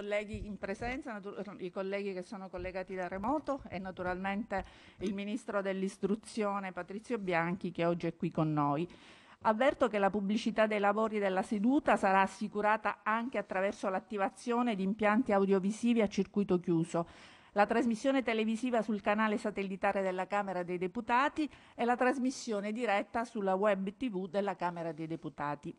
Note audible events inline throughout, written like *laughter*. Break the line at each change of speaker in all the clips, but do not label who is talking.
colleghi in presenza, eh, i colleghi che sono collegati da remoto e naturalmente il Ministro dell'Istruzione Patrizio Bianchi che oggi è qui con noi. Avverto che la pubblicità dei lavori della seduta sarà assicurata anche attraverso l'attivazione di impianti audiovisivi a circuito chiuso, la trasmissione televisiva sul canale satellitare della Camera dei Deputati e la trasmissione diretta sulla web TV della Camera dei Deputati.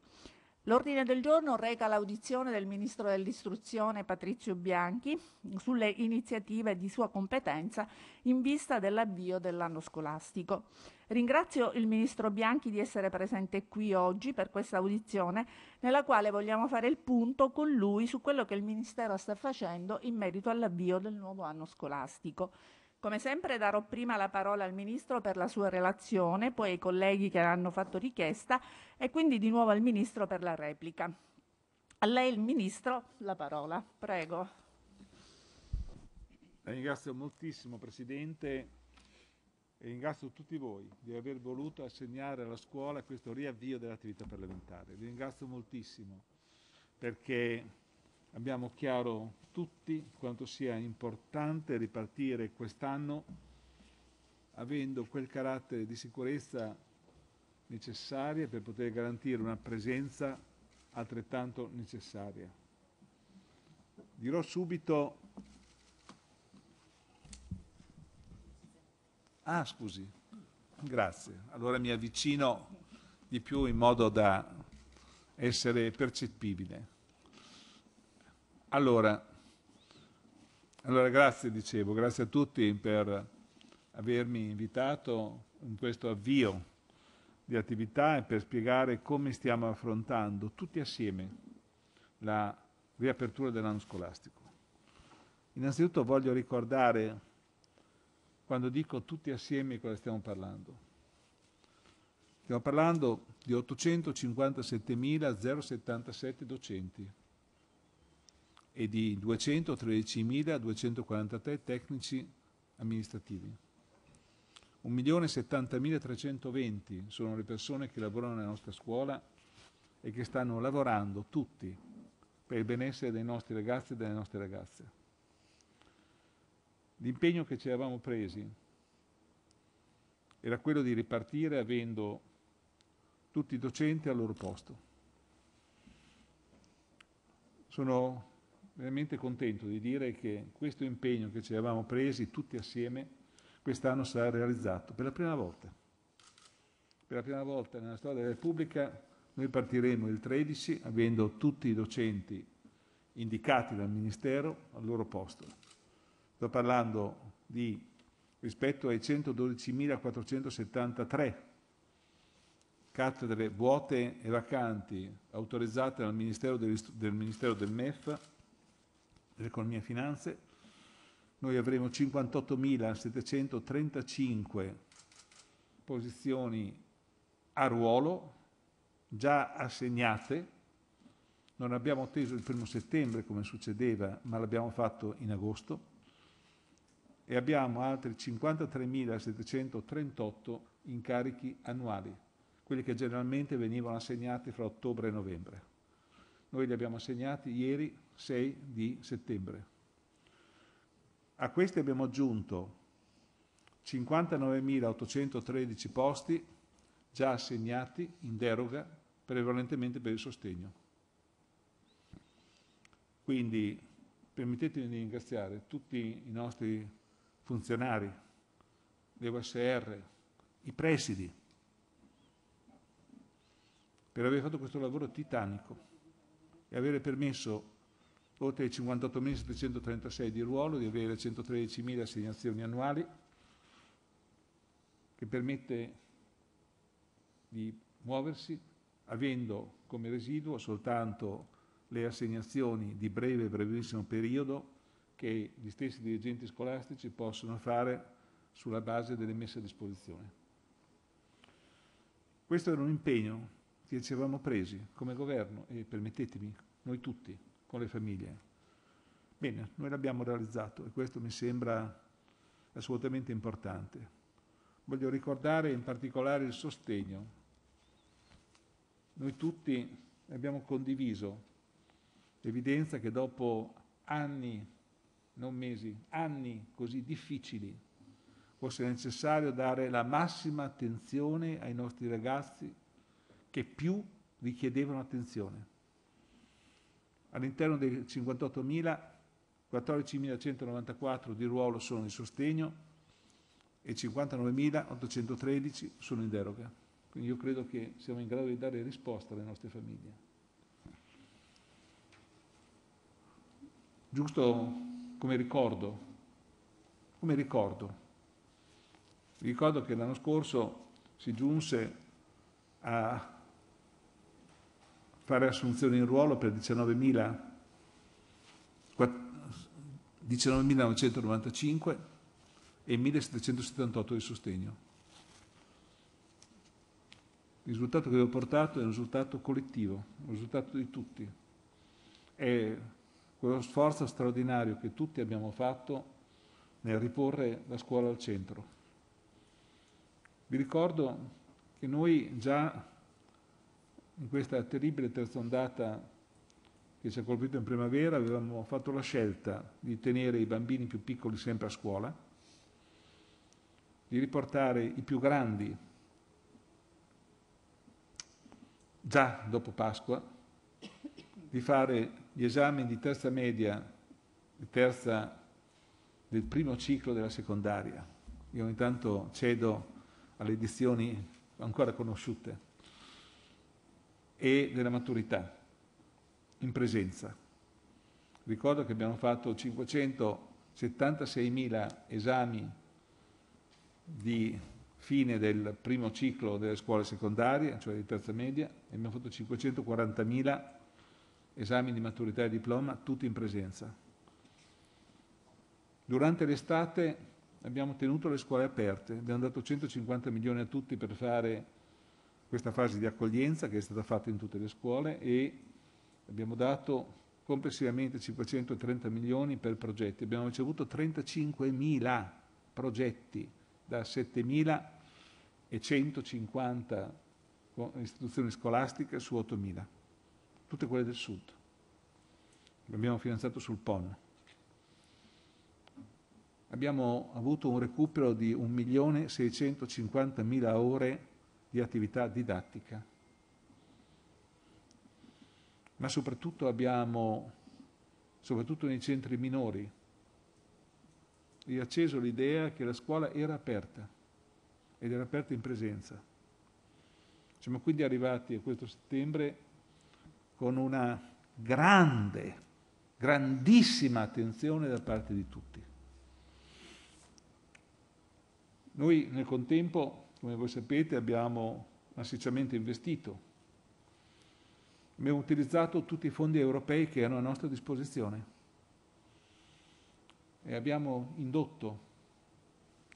L'ordine del giorno reca l'audizione del Ministro dell'Istruzione Patrizio Bianchi sulle iniziative di sua competenza in vista dell'avvio dell'anno scolastico. Ringrazio il Ministro Bianchi di essere presente qui oggi per questa audizione nella quale vogliamo fare il punto con lui su quello che il Ministero sta facendo in merito all'avvio del nuovo anno scolastico. Come sempre darò prima la parola al Ministro per la sua relazione, poi ai colleghi che hanno fatto richiesta e quindi di nuovo al Ministro per la replica. A lei il Ministro la parola, prego.
La ringrazio moltissimo Presidente e ringrazio tutti voi di aver voluto assegnare alla scuola questo riavvio dell'attività parlamentare. Vi ringrazio moltissimo perché abbiamo chiaro tutti quanto sia importante ripartire quest'anno avendo quel carattere di sicurezza necessaria per poter garantire una presenza altrettanto necessaria. Dirò subito... Ah, scusi, grazie. Allora mi avvicino di più in modo da essere percepibile. Allora, allora, grazie, dicevo, grazie a tutti per avermi invitato in questo avvio di attività e per spiegare come stiamo affrontando tutti assieme la riapertura dell'anno scolastico. Innanzitutto voglio ricordare, quando dico tutti assieme, di cosa stiamo parlando. Stiamo parlando di 857.077 docenti e di 213.243 tecnici amministrativi. 1.070.320 sono le persone che lavorano nella nostra scuola e che stanno lavorando tutti per il benessere dei nostri ragazzi e delle nostre ragazze. L'impegno che ci eravamo presi era quello di ripartire avendo tutti i docenti al loro posto. Sono veramente contento di dire che questo impegno che ci avevamo presi tutti assieme quest'anno sarà realizzato per la prima volta. Per la prima volta nella storia della Repubblica noi partiremo il 13 avendo tutti i docenti indicati dal Ministero al loro posto. Sto parlando di rispetto ai 112.473 cattedre vuote e vacanti autorizzate dal Ministero del, del, Ministero del MEF dell'economia e finanze, noi avremo 58.735 posizioni a ruolo già assegnate. Non abbiamo atteso il primo settembre come succedeva, ma l'abbiamo fatto in agosto e abbiamo altri 53.738 incarichi annuali, quelli che generalmente venivano assegnati fra ottobre e novembre. Noi li abbiamo assegnati ieri 6 di settembre. A questi abbiamo aggiunto 59.813 posti già assegnati in deroga prevalentemente per il sostegno. Quindi permettetemi di ringraziare tutti i nostri funzionari, le USR, i presidi, per aver fatto questo lavoro titanico e avere permesso, oltre ai 58.736 di ruolo, di avere 113.000 assegnazioni annuali, che permette di muoversi avendo come residuo soltanto le assegnazioni di breve e brevissimo periodo che gli stessi dirigenti scolastici possono fare sulla base delle messe a disposizione. Questo era un impegno che ci eravamo presi come governo e, permettetemi, noi tutti, con le famiglie. Bene, noi l'abbiamo realizzato e questo mi sembra assolutamente importante. Voglio ricordare in particolare il sostegno. Noi tutti abbiamo condiviso l'evidenza che dopo anni, non mesi, anni così difficili, fosse necessario dare la massima attenzione ai nostri ragazzi che più richiedevano attenzione. All'interno dei 58.000, 14.194 di ruolo sono in sostegno e 59.813 sono in deroga. Quindi io credo che siamo in grado di dare risposta alle nostre famiglie. Giusto come ricordo, come ricordo. Ricordo che l'anno scorso si giunse a fare assunzioni in ruolo per 19.000, 19.995 e 1.778 di sostegno. Il risultato che vi ho portato è un risultato collettivo, un risultato di tutti. È quello sforzo straordinario che tutti abbiamo fatto nel riporre la scuola al centro. Vi ricordo che noi già in questa terribile terza ondata che ci ha colpito in primavera, avevamo fatto la scelta di tenere i bambini più piccoli sempre a scuola, di riportare i più grandi già dopo Pasqua, di fare gli esami di terza media, di terza del primo ciclo della secondaria. Io intanto cedo alle edizioni ancora conosciute e della maturità in presenza. Ricordo che abbiamo fatto 576.000 esami di fine del primo ciclo delle scuole secondarie, cioè di terza media, e abbiamo fatto 540.000 esami di maturità e diploma, tutti in presenza. Durante l'estate abbiamo tenuto le scuole aperte, abbiamo dato 150 milioni a tutti per fare questa fase di accoglienza che è stata fatta in tutte le scuole e abbiamo dato complessivamente 530 milioni per progetti. Abbiamo ricevuto 35.000 progetti da 7.150 istituzioni scolastiche su 8.000, tutte quelle del sud. L'abbiamo finanziato sul PON. Abbiamo avuto un recupero di 1.650.000 ore di attività didattica. Ma soprattutto abbiamo, soprattutto nei centri minori, riacceso l'idea che la scuola era aperta ed era aperta in presenza. Siamo quindi arrivati a questo settembre con una grande, grandissima attenzione da parte di tutti. Noi nel contempo come voi sapete abbiamo massicciamente investito. Abbiamo utilizzato tutti i fondi europei che erano a nostra disposizione e abbiamo indotto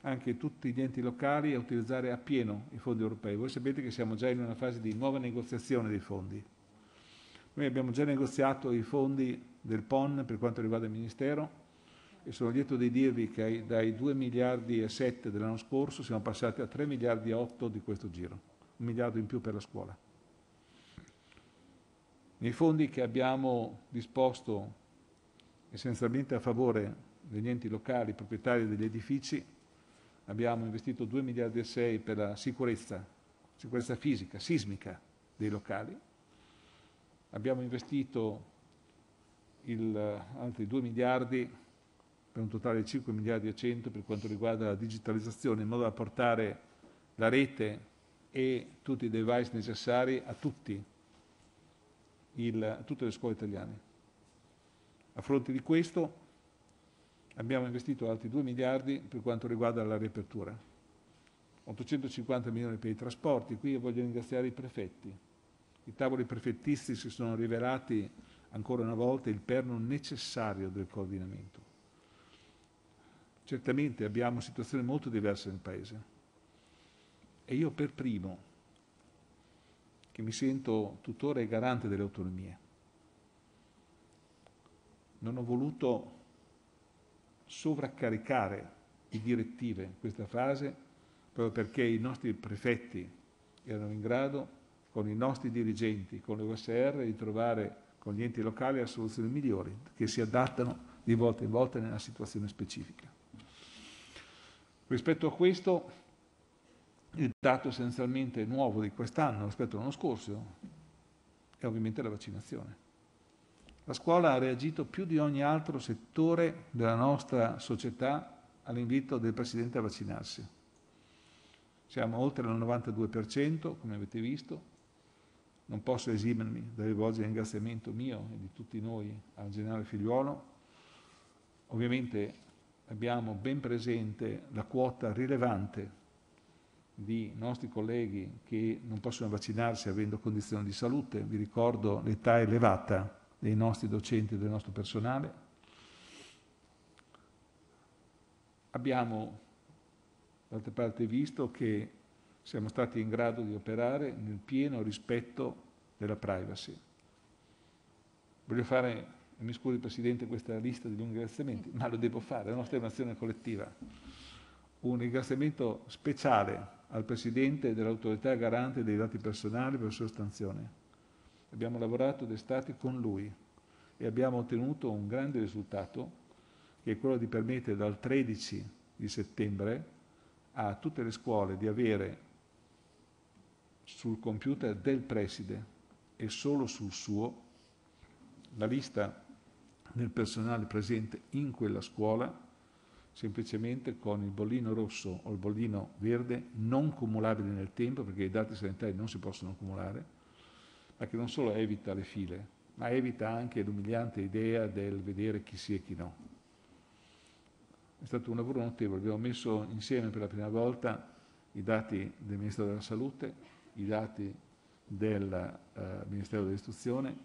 anche tutti gli enti locali a utilizzare appieno i fondi europei. Voi sapete che siamo già in una fase di nuova negoziazione dei fondi. Noi abbiamo già negoziato i fondi del PON per quanto riguarda il Ministero, e sono lieto di dirvi che dai 2 miliardi e 7 dell'anno scorso siamo passati a 3 miliardi e 8 di questo giro, un miliardo in più per la scuola. Nei fondi che abbiamo disposto essenzialmente a favore degli enti locali proprietari degli edifici, abbiamo investito 2 miliardi e 6 per la sicurezza, sicurezza fisica, sismica dei locali, abbiamo investito il, altri 2 miliardi per un totale di 5 miliardi e 100 per quanto riguarda la digitalizzazione, in modo da portare la rete e tutti i device necessari a, tutti il, a tutte le scuole italiane. A fronte di questo abbiamo investito altri 2 miliardi per quanto riguarda la riapertura, 850 milioni per i trasporti, qui io voglio ringraziare i prefetti. I tavoli prefettisti si sono rivelati ancora una volta il perno necessario del coordinamento. Certamente abbiamo situazioni molto diverse nel Paese. E io per primo, che mi sento tutore e garante delle autonomie, non ho voluto sovraccaricare di direttive questa fase proprio perché i nostri prefetti erano in grado, con i nostri dirigenti, con le USR, di trovare con gli enti locali le soluzioni migliori che si adattano di volta in volta nella situazione specifica. Rispetto a questo, il dato essenzialmente nuovo di quest'anno rispetto all'anno scorso è ovviamente la vaccinazione. La scuola ha reagito più di ogni altro settore della nostra società all'invito del Presidente a vaccinarsi. Siamo oltre il 92%, come avete visto. Non posso esimermi dal rivolgere il ringraziamento mio e di tutti noi al generale Figliuolo. Ovviamente abbiamo ben presente la quota rilevante di nostri colleghi che non possono vaccinarsi avendo condizioni di salute, vi ricordo l'età elevata dei nostri docenti e del nostro personale. Abbiamo d'altra parte visto che siamo stati in grado di operare nel pieno rispetto della privacy. Voglio fare mi scusi Presidente questa lista degli ringraziamenti, ma lo devo fare, la nostra è un'azione collettiva. Un ringraziamento speciale al Presidente dell'autorità garante dei dati personali per la sua stanzione. Abbiamo lavorato d'estate con lui e abbiamo ottenuto un grande risultato che è quello di permettere dal 13 di settembre a tutte le scuole di avere sul computer del preside e solo sul suo la lista nel personale presente in quella scuola semplicemente con il bollino rosso o il bollino verde non cumulabile nel tempo perché i dati sanitari non si possono cumulare, ma che non solo evita le file, ma evita anche l'umiliante idea del vedere chi sì e chi no. È stato un lavoro notevole, abbiamo messo insieme per la prima volta i dati del Ministero della Salute, i dati del eh, Ministero dell'Istruzione,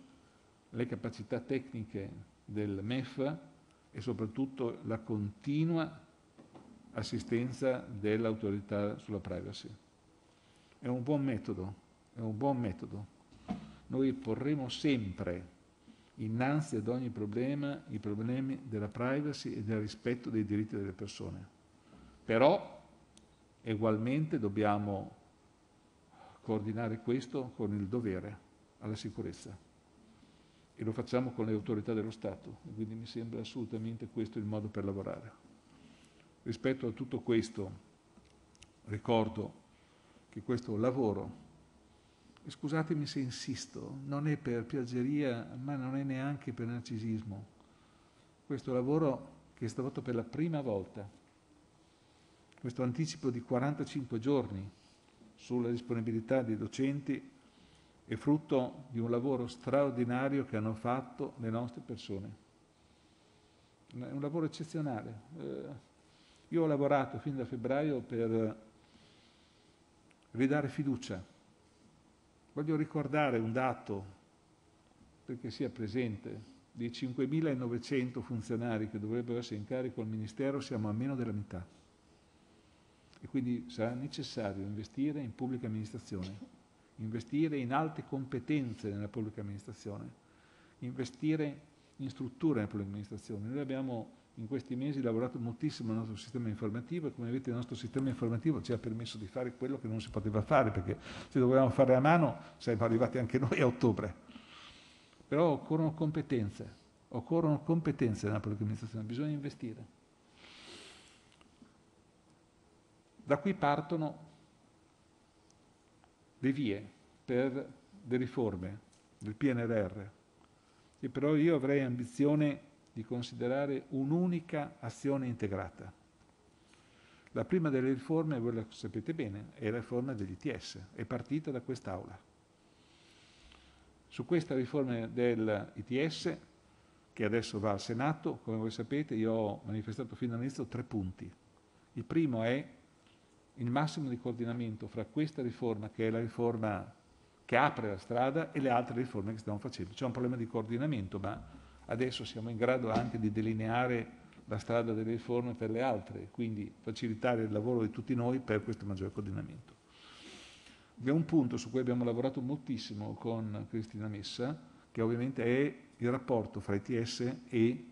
le capacità tecniche del MEF e soprattutto la continua assistenza dell'autorità sulla privacy. È un buon metodo, è un buon metodo. Noi porremo sempre innanzi ad ogni problema i problemi della privacy e del rispetto dei diritti delle persone. Però ugualmente dobbiamo coordinare questo con il dovere alla sicurezza e lo facciamo con le autorità dello Stato, quindi mi sembra assolutamente questo il modo per lavorare. Rispetto a tutto questo ricordo che questo lavoro, scusatemi se insisto, non è per piaggeria ma non è neanche per narcisismo, questo lavoro che è stato per la prima volta, questo anticipo di 45 giorni sulla disponibilità dei docenti è frutto di un lavoro straordinario che hanno fatto le nostre persone. È un lavoro eccezionale. Eh, io ho lavorato fin da febbraio per ridare fiducia. Voglio ricordare un dato perché sia presente. Dei 5.900 funzionari che dovrebbero essere in carico al Ministero siamo a meno della metà. E quindi sarà necessario investire in pubblica amministrazione investire in alte competenze nella pubblica amministrazione, investire in strutture nella pubblica amministrazione. Noi abbiamo in questi mesi lavorato moltissimo al nostro sistema informativo e come vedete il nostro sistema informativo ci ha permesso di fare quello che non si poteva fare perché se dovevamo fare a mano saremmo arrivati anche noi a ottobre. Però occorrono competenze, occorrono competenze nella pubblica amministrazione, bisogna investire. Da qui partono le vie per le riforme del PNRR. E però io avrei ambizione di considerare un'unica azione integrata. La prima delle riforme, voi la sapete bene, è la riforma dell'ITS, è partita da quest'Aula. Su questa riforma dell'ITS, che adesso va al Senato, come voi sapete, io ho manifestato fin dall'inizio tre punti. Il primo è il massimo di coordinamento fra questa riforma, che è la riforma che apre la strada, e le altre riforme che stiamo facendo. C'è un problema di coordinamento, ma adesso siamo in grado anche di delineare la strada delle riforme per le altre, quindi facilitare il lavoro di tutti noi per questo maggiore coordinamento. Abbiamo un punto su cui abbiamo lavorato moltissimo con Cristina Messa, che ovviamente è il rapporto fra ITS e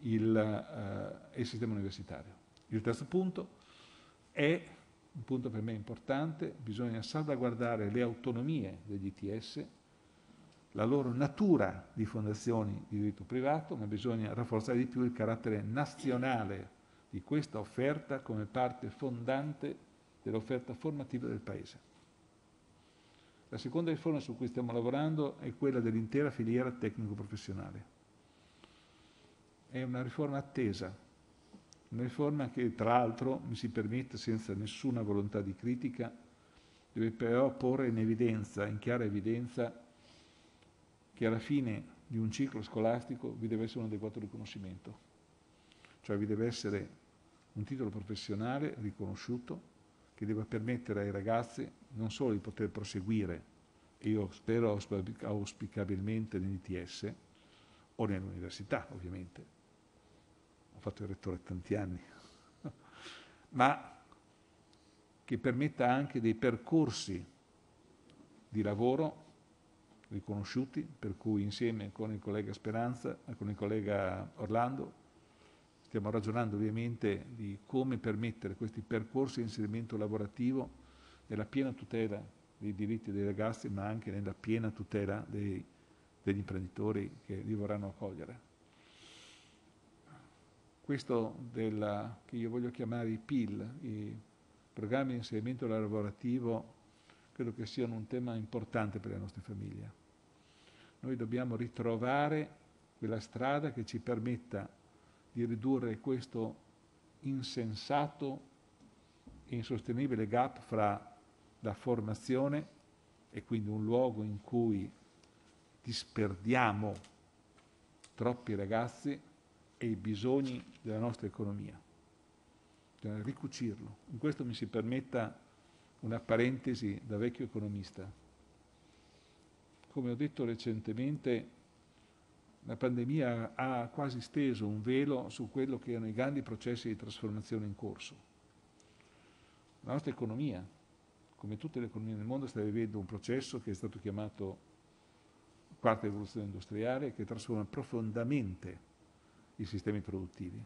il, eh, il sistema universitario. Il terzo punto è un punto per me importante, bisogna salvaguardare le autonomie degli ITS, la loro natura di fondazioni di diritto privato, ma bisogna rafforzare di più il carattere nazionale di questa offerta come parte fondante dell'offerta formativa del Paese. La seconda riforma su cui stiamo lavorando è quella dell'intera filiera tecnico-professionale. È una riforma attesa una riforma che, tra l'altro, mi si permette senza nessuna volontà di critica, deve però porre in evidenza, in chiara evidenza, che alla fine di un ciclo scolastico vi deve essere un adeguato riconoscimento, cioè vi deve essere un titolo professionale riconosciuto che deve permettere ai ragazzi non solo di poter proseguire, e io spero auspicabilmente nell'ITS o nell'università ovviamente, fatto il rettore tanti anni, *laughs* ma che permetta anche dei percorsi di lavoro riconosciuti, per cui insieme con il collega Speranza, con il collega Orlando, stiamo ragionando ovviamente di come permettere questi percorsi di inserimento lavorativo nella piena tutela dei diritti dei ragazzi, ma anche nella piena tutela dei, degli imprenditori che li vorranno accogliere questo della, che io voglio chiamare i PIL, i programmi di inserimento lavorativo, credo che siano un tema importante per le nostre famiglie. Noi dobbiamo ritrovare quella strada che ci permetta di ridurre questo insensato e insostenibile gap fra la formazione e quindi un luogo in cui disperdiamo troppi ragazzi e i bisogni della nostra economia. Bisogna ricucirlo. In questo mi si permetta una parentesi da vecchio economista. Come ho detto recentemente, la pandemia ha quasi steso un velo su quello che erano i grandi processi di trasformazione in corso. La nostra economia, come tutte le economie del mondo, sta vivendo un processo che è stato chiamato quarta rivoluzione industriale, che trasforma profondamente i sistemi produttivi,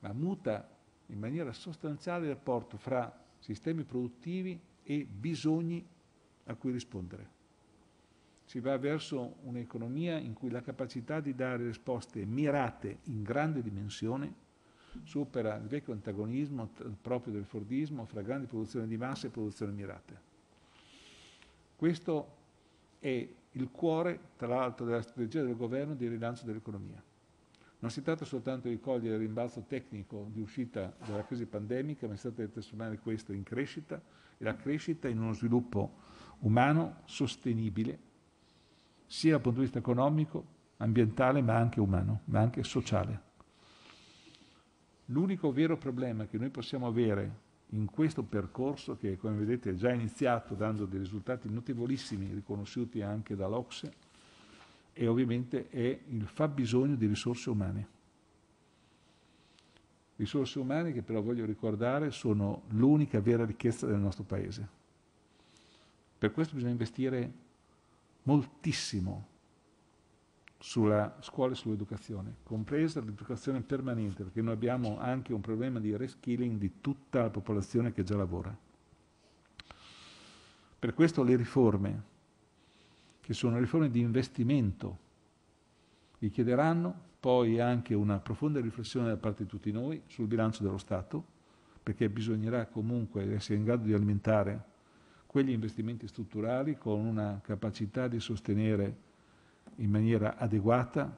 ma muta in maniera sostanziale il rapporto fra sistemi produttivi e bisogni a cui rispondere. Si va verso un'economia in cui la capacità di dare risposte mirate in grande dimensione supera il vecchio antagonismo proprio del Fordismo fra grandi produzioni di massa e produzioni mirate. Questo è il cuore, tra l'altro, della strategia del governo di rilancio dell'economia. Non si tratta soltanto di cogliere il rimbalzo tecnico di uscita dalla crisi pandemica, ma si tratta di trasformare questo in crescita e la crescita in uno sviluppo umano sostenibile, sia dal punto di vista economico, ambientale, ma anche umano, ma anche sociale. L'unico vero problema che noi possiamo avere in questo percorso, che come vedete è già iniziato dando dei risultati notevolissimi riconosciuti anche dall'Ocse, e ovviamente è il fabbisogno di risorse umane. Risorse umane che però voglio ricordare sono l'unica vera ricchezza del nostro paese. Per questo bisogna investire moltissimo sulla scuola e sull'educazione, compresa l'educazione permanente, perché noi abbiamo anche un problema di reskilling di tutta la popolazione che già lavora. Per questo le riforme che sono riforme di investimento, richiederanno poi anche una profonda riflessione da parte di tutti noi sul bilancio dello Stato, perché bisognerà comunque essere in grado di alimentare quegli investimenti strutturali con una capacità di sostenere in maniera adeguata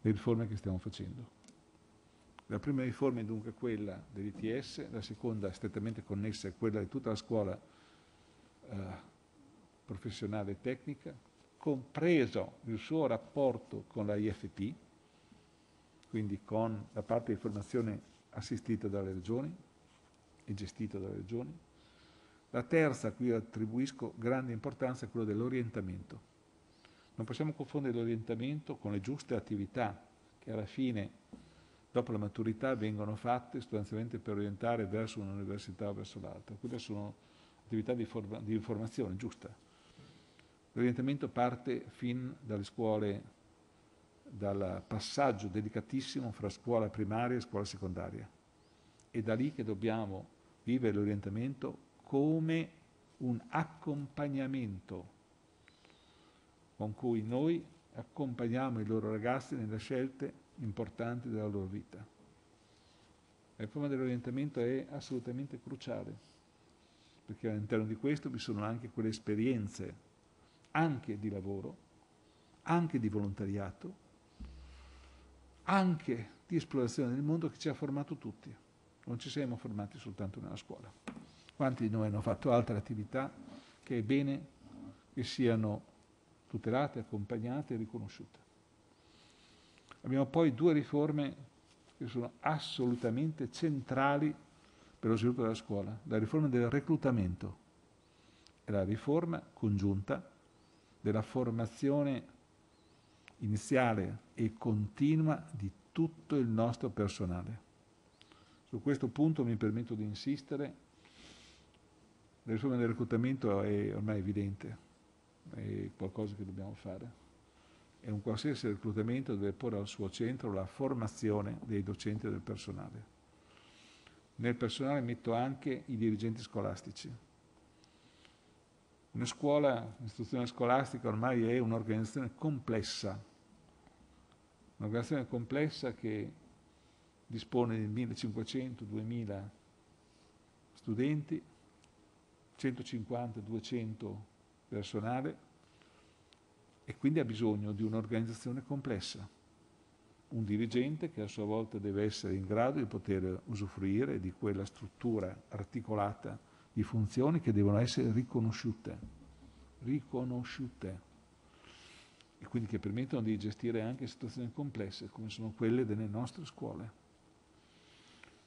le riforme che stiamo facendo. La prima riforma è dunque quella dell'ITS, la seconda è strettamente connessa a quella di tutta la scuola eh, professionale e tecnica, compreso il suo rapporto con la IFP, quindi con la parte di formazione assistita dalle regioni e gestita dalle regioni. La terza, a cui attribuisco grande importanza, è quella dell'orientamento. Non possiamo confondere l'orientamento con le giuste attività che alla fine, dopo la maturità, vengono fatte sostanzialmente per orientare verso un'università o verso l'altra. Quelle sono attività di, forma, di formazione giusta L'orientamento parte fin dalle scuole, dal passaggio delicatissimo fra scuola primaria e scuola secondaria. È da lì che dobbiamo vivere l'orientamento come un accompagnamento con cui noi accompagniamo i loro ragazzi nelle scelte importanti della loro vita. La riforma dell'orientamento è assolutamente cruciale, perché all'interno di questo vi sono anche quelle esperienze anche di lavoro, anche di volontariato, anche di esplorazione del mondo che ci ha formato tutti. Non ci siamo formati soltanto nella scuola. Quanti di noi hanno fatto altre attività che è bene che siano tutelate, accompagnate e riconosciute. Abbiamo poi due riforme che sono assolutamente centrali per lo sviluppo della scuola, la riforma del reclutamento e la riforma congiunta della formazione iniziale e continua di tutto il nostro personale. Su questo punto mi permetto di insistere, la riforma del reclutamento è ormai evidente, è qualcosa che dobbiamo fare. E un qualsiasi reclutamento deve porre al suo centro la formazione dei docenti e del personale. Nel personale metto anche i dirigenti scolastici, una scuola, un'istituzione scolastica ormai è un'organizzazione complessa, un'organizzazione complessa che dispone di 1500-2000 studenti, 150-200 personale e quindi ha bisogno di un'organizzazione complessa, un dirigente che a sua volta deve essere in grado di poter usufruire di quella struttura articolata di funzioni che devono essere riconosciute, riconosciute, e quindi che permettono di gestire anche situazioni complesse come sono quelle delle nostre scuole.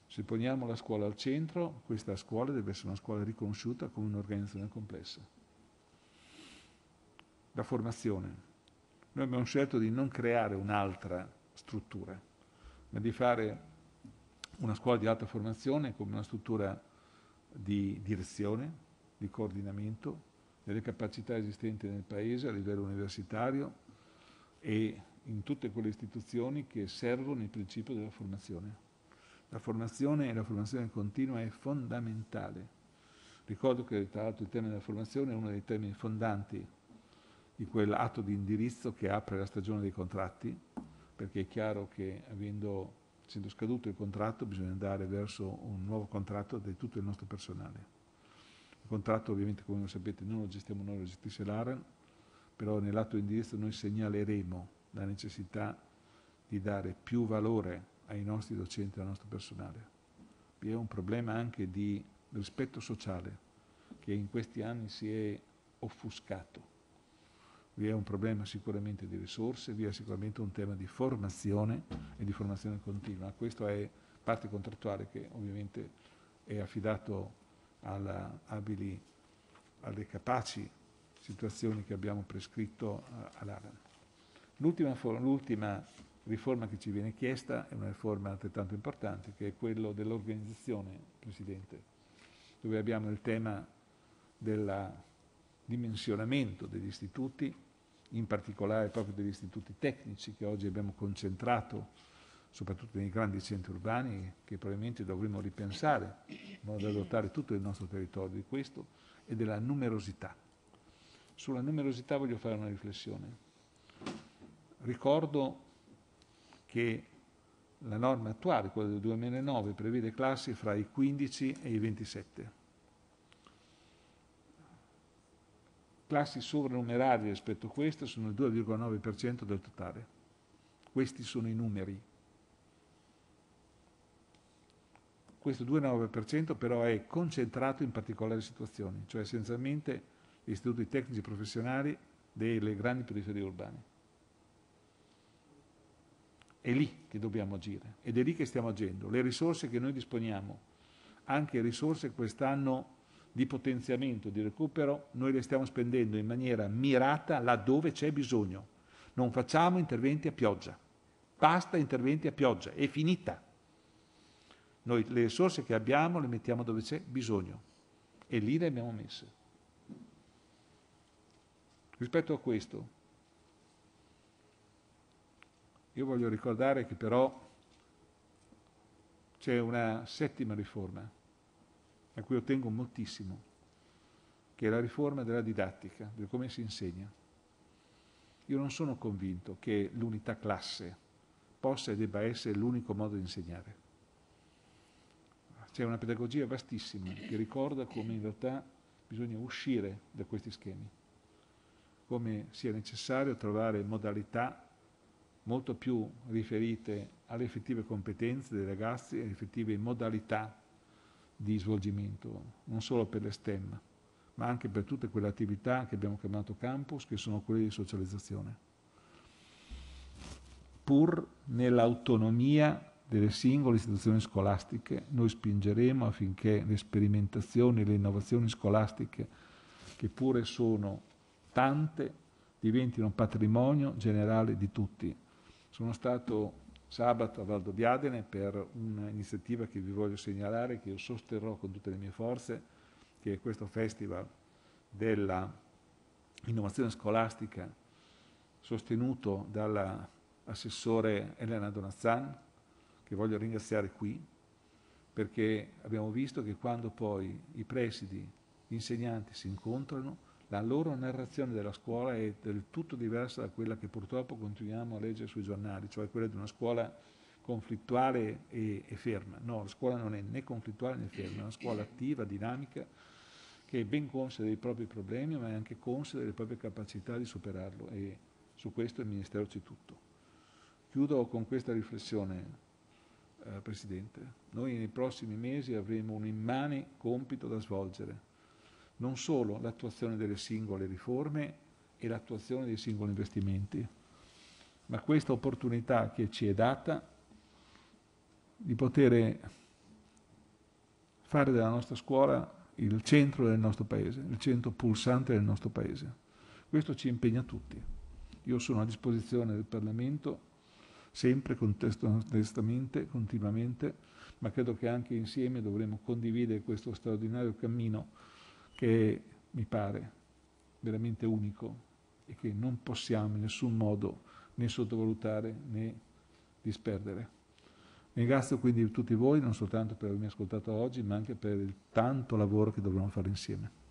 Se poniamo la scuola al centro, questa scuola deve essere una scuola riconosciuta come un'organizzazione complessa. La formazione. Noi abbiamo scelto di non creare un'altra struttura, ma di fare una scuola di alta formazione come una struttura di direzione, di coordinamento delle capacità esistenti nel Paese a livello universitario e in tutte quelle istituzioni che servono il principio della formazione. La formazione e la formazione continua è fondamentale. Ricordo che tra l'altro il tema della formazione è uno dei temi fondanti di quell'atto di indirizzo che apre la stagione dei contratti, perché è chiaro che avendo essendo scaduto il contratto bisogna andare verso un nuovo contratto di tutto il nostro personale. Il contratto ovviamente come lo sapete non lo gestiamo noi, lo gestisce l'ARAN, però nell'atto indirizzo noi segnaleremo la necessità di dare più valore ai nostri docenti, e al nostro personale. Vi è un problema anche di rispetto sociale che in questi anni si è offuscato vi è un problema sicuramente di risorse, vi è sicuramente un tema di formazione e di formazione continua. Questa è parte contrattuale che ovviamente è affidato alla, abili, alle capaci situazioni che abbiamo prescritto eh, all'Aran. L'ultima, l'ultima riforma che ci viene chiesta è una riforma altrettanto importante, che è quella dell'organizzazione, Presidente, dove abbiamo il tema del dimensionamento degli istituti in particolare proprio degli istituti tecnici che oggi abbiamo concentrato soprattutto nei grandi centri urbani, che probabilmente dovremmo ripensare in modo da dotare tutto il nostro territorio di questo e della numerosità. Sulla numerosità voglio fare una riflessione. Ricordo che la norma attuale, quella del 2009, prevede classi fra i 15 e i 27 classi sovranumerarie rispetto a queste sono il 2,9% del totale. Questi sono i numeri. Questo 2,9% però è concentrato in particolari situazioni, cioè essenzialmente gli istituti tecnici professionali delle grandi periferie urbane. È lì che dobbiamo agire ed è lì che stiamo agendo. Le risorse che noi disponiamo, anche risorse quest'anno di potenziamento, di recupero, noi le stiamo spendendo in maniera mirata laddove c'è bisogno. Non facciamo interventi a pioggia. Basta interventi a pioggia, è finita. Noi le risorse che abbiamo le mettiamo dove c'è bisogno e lì le abbiamo messe. Rispetto a questo, io voglio ricordare che però c'è una settima riforma a cui ottengo moltissimo, che è la riforma della didattica, del come si insegna. Io non sono convinto che l'unità classe possa e debba essere l'unico modo di insegnare. C'è una pedagogia vastissima che ricorda come in realtà bisogna uscire da questi schemi, come sia necessario trovare modalità molto più riferite alle effettive competenze dei ragazzi alle effettive modalità di svolgimento, non solo per le STEM, ma anche per tutte quelle attività che abbiamo chiamato campus, che sono quelle di socializzazione, pur nell'autonomia delle singole istituzioni scolastiche, noi spingeremo affinché le sperimentazioni, le innovazioni scolastiche, che pure sono tante, diventino patrimonio generale di tutti. Sono stato sabato a Valdo di Adene per un'iniziativa che vi voglio segnalare, che io sosterrò con tutte le mie forze, che è questo festival dell'innovazione scolastica sostenuto dall'assessore Elena Donazzan, che voglio ringraziare qui, perché abbiamo visto che quando poi i presidi, gli insegnanti si incontrano, la loro narrazione della scuola è del tutto diversa da quella che purtroppo continuiamo a leggere sui giornali, cioè quella di una scuola conflittuale e, e ferma. No, la scuola non è né conflittuale né ferma, è una scuola attiva, dinamica, che è ben conscia dei propri problemi, ma è anche conscia delle proprie capacità di superarlo e su questo il Ministero c'è tutto. Chiudo con questa riflessione, eh, Presidente. Noi nei prossimi mesi avremo un immane compito da svolgere non solo l'attuazione delle singole riforme e l'attuazione dei singoli investimenti, ma questa opportunità che ci è data di poter fare della nostra scuola il centro del nostro paese, il centro pulsante del nostro paese. Questo ci impegna tutti. Io sono a disposizione del Parlamento sempre contestamente, continuamente, ma credo che anche insieme dovremo condividere questo straordinario cammino che mi pare veramente unico e che non possiamo in nessun modo né sottovalutare né disperdere. Ringrazio quindi tutti voi, non soltanto per avermi ascoltato oggi, ma anche per il tanto lavoro che dovremo fare insieme.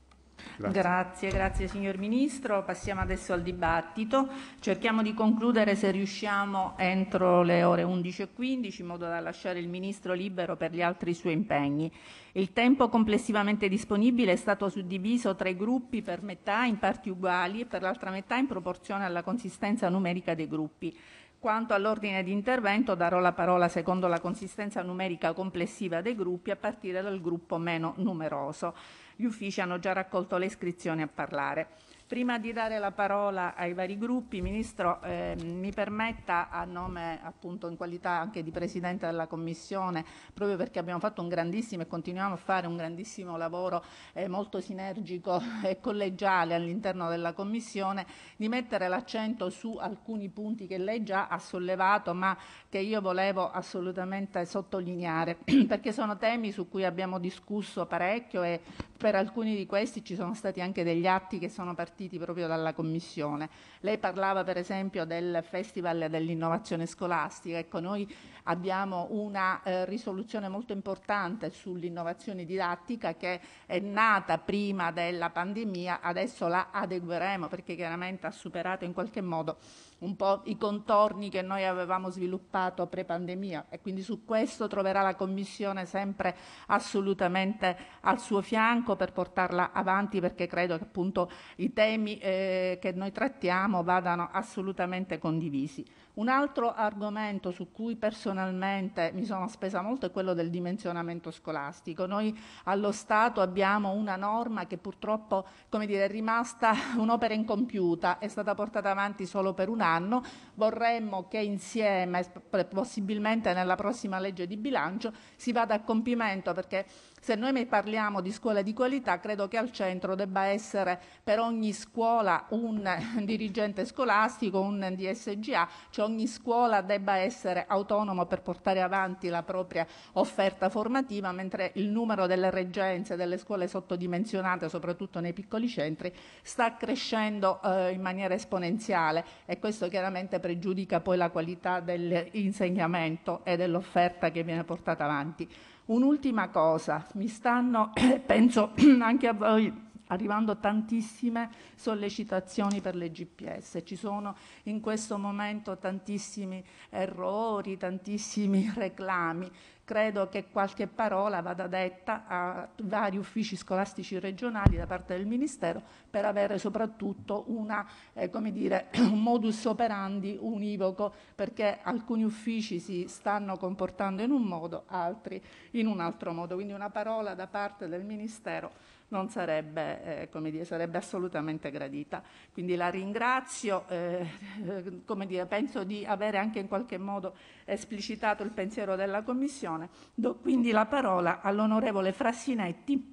Grazie.
grazie. grazie, signor Ministro. Passiamo adesso al dibattito. Cerchiamo di concludere, se riusciamo, entro le ore 11.15, in modo da lasciare il Ministro libero per gli altri suoi impegni. Il tempo complessivamente disponibile è stato suddiviso tra i gruppi per metà in parti uguali e per l'altra metà in proporzione alla consistenza numerica dei gruppi. Quanto all'ordine di intervento darò la parola secondo la consistenza numerica complessiva dei gruppi a partire dal gruppo meno numeroso. Gli uffici hanno già raccolto le iscrizioni a parlare. Prima di dare la parola ai vari gruppi, Ministro, eh, mi permetta a nome appunto in qualità anche di Presidente della Commissione, proprio perché abbiamo fatto un grandissimo e continuiamo a fare un grandissimo lavoro eh, molto sinergico e collegiale all'interno della Commissione, di mettere l'accento su alcuni punti che lei già ha sollevato ma che io volevo assolutamente sottolineare, *clears throat* perché sono temi su cui abbiamo discusso parecchio e per alcuni di questi ci sono stati anche degli atti che sono partiti gestiti proprio dalla Commissione. Lei parlava per esempio del Festival dell'innovazione scolastica, ecco noi abbiamo una eh, risoluzione molto importante sull'innovazione didattica che è nata prima della pandemia, adesso la adegueremo perché chiaramente ha superato in qualche modo un po' i contorni che noi avevamo sviluppato pre-pandemia e quindi su questo troverà la Commissione sempre assolutamente al suo fianco per portarla avanti perché credo che appunto i temi eh, che noi trattiamo vadano assolutamente condivisi. Un altro argomento su cui personalmente mi sono spesa molto è quello del dimensionamento scolastico. Noi allo Stato abbiamo una norma che purtroppo dire, è rimasta *laughs* un'opera incompiuta, è stata portata avanti solo per un anno. Vorremmo che insieme, possibilmente nella prossima legge di bilancio, si vada a compimento perché se noi parliamo di scuole di qualità, credo che al centro debba essere per ogni scuola un *laughs* dirigente scolastico, un DSGA, cioè ogni scuola debba essere autonomo per portare avanti la propria offerta formativa, mentre il numero delle reggenze, delle scuole sottodimensionate, soprattutto nei piccoli centri, sta crescendo eh, in maniera esponenziale e questo chiaramente pregiudica poi la qualità dell'insegnamento e dell'offerta che viene portata avanti. Un'ultima cosa, mi stanno, *clears throat* penso *clears throat* anche a voi, arrivando tantissime sollecitazioni per le GPS. Ci sono in questo momento tantissimi errori, tantissimi *laughs* reclami. Credo che qualche parola vada detta a vari uffici scolastici regionali da parte del Ministero per avere soprattutto una, eh, dire, *clears throat* un modus operandi univoco, perché alcuni uffici si stanno comportando in un modo, altri in un altro modo. Quindi una parola da parte del Ministero non sarebbe, eh, come dire, sarebbe assolutamente gradita. Quindi la ringrazio, eh, eh, come dire, penso di avere anche in qualche modo esplicitato il pensiero della Commissione. Do quindi la parola all'onorevole Frassinetti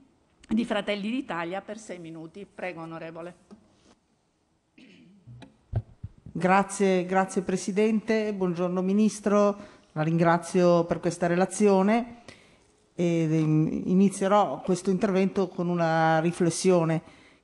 di Fratelli d'Italia per sei minuti. Prego, onorevole.
Grazie, grazie Presidente, buongiorno Ministro, la ringrazio per questa relazione ed inizierò questo intervento con una riflessione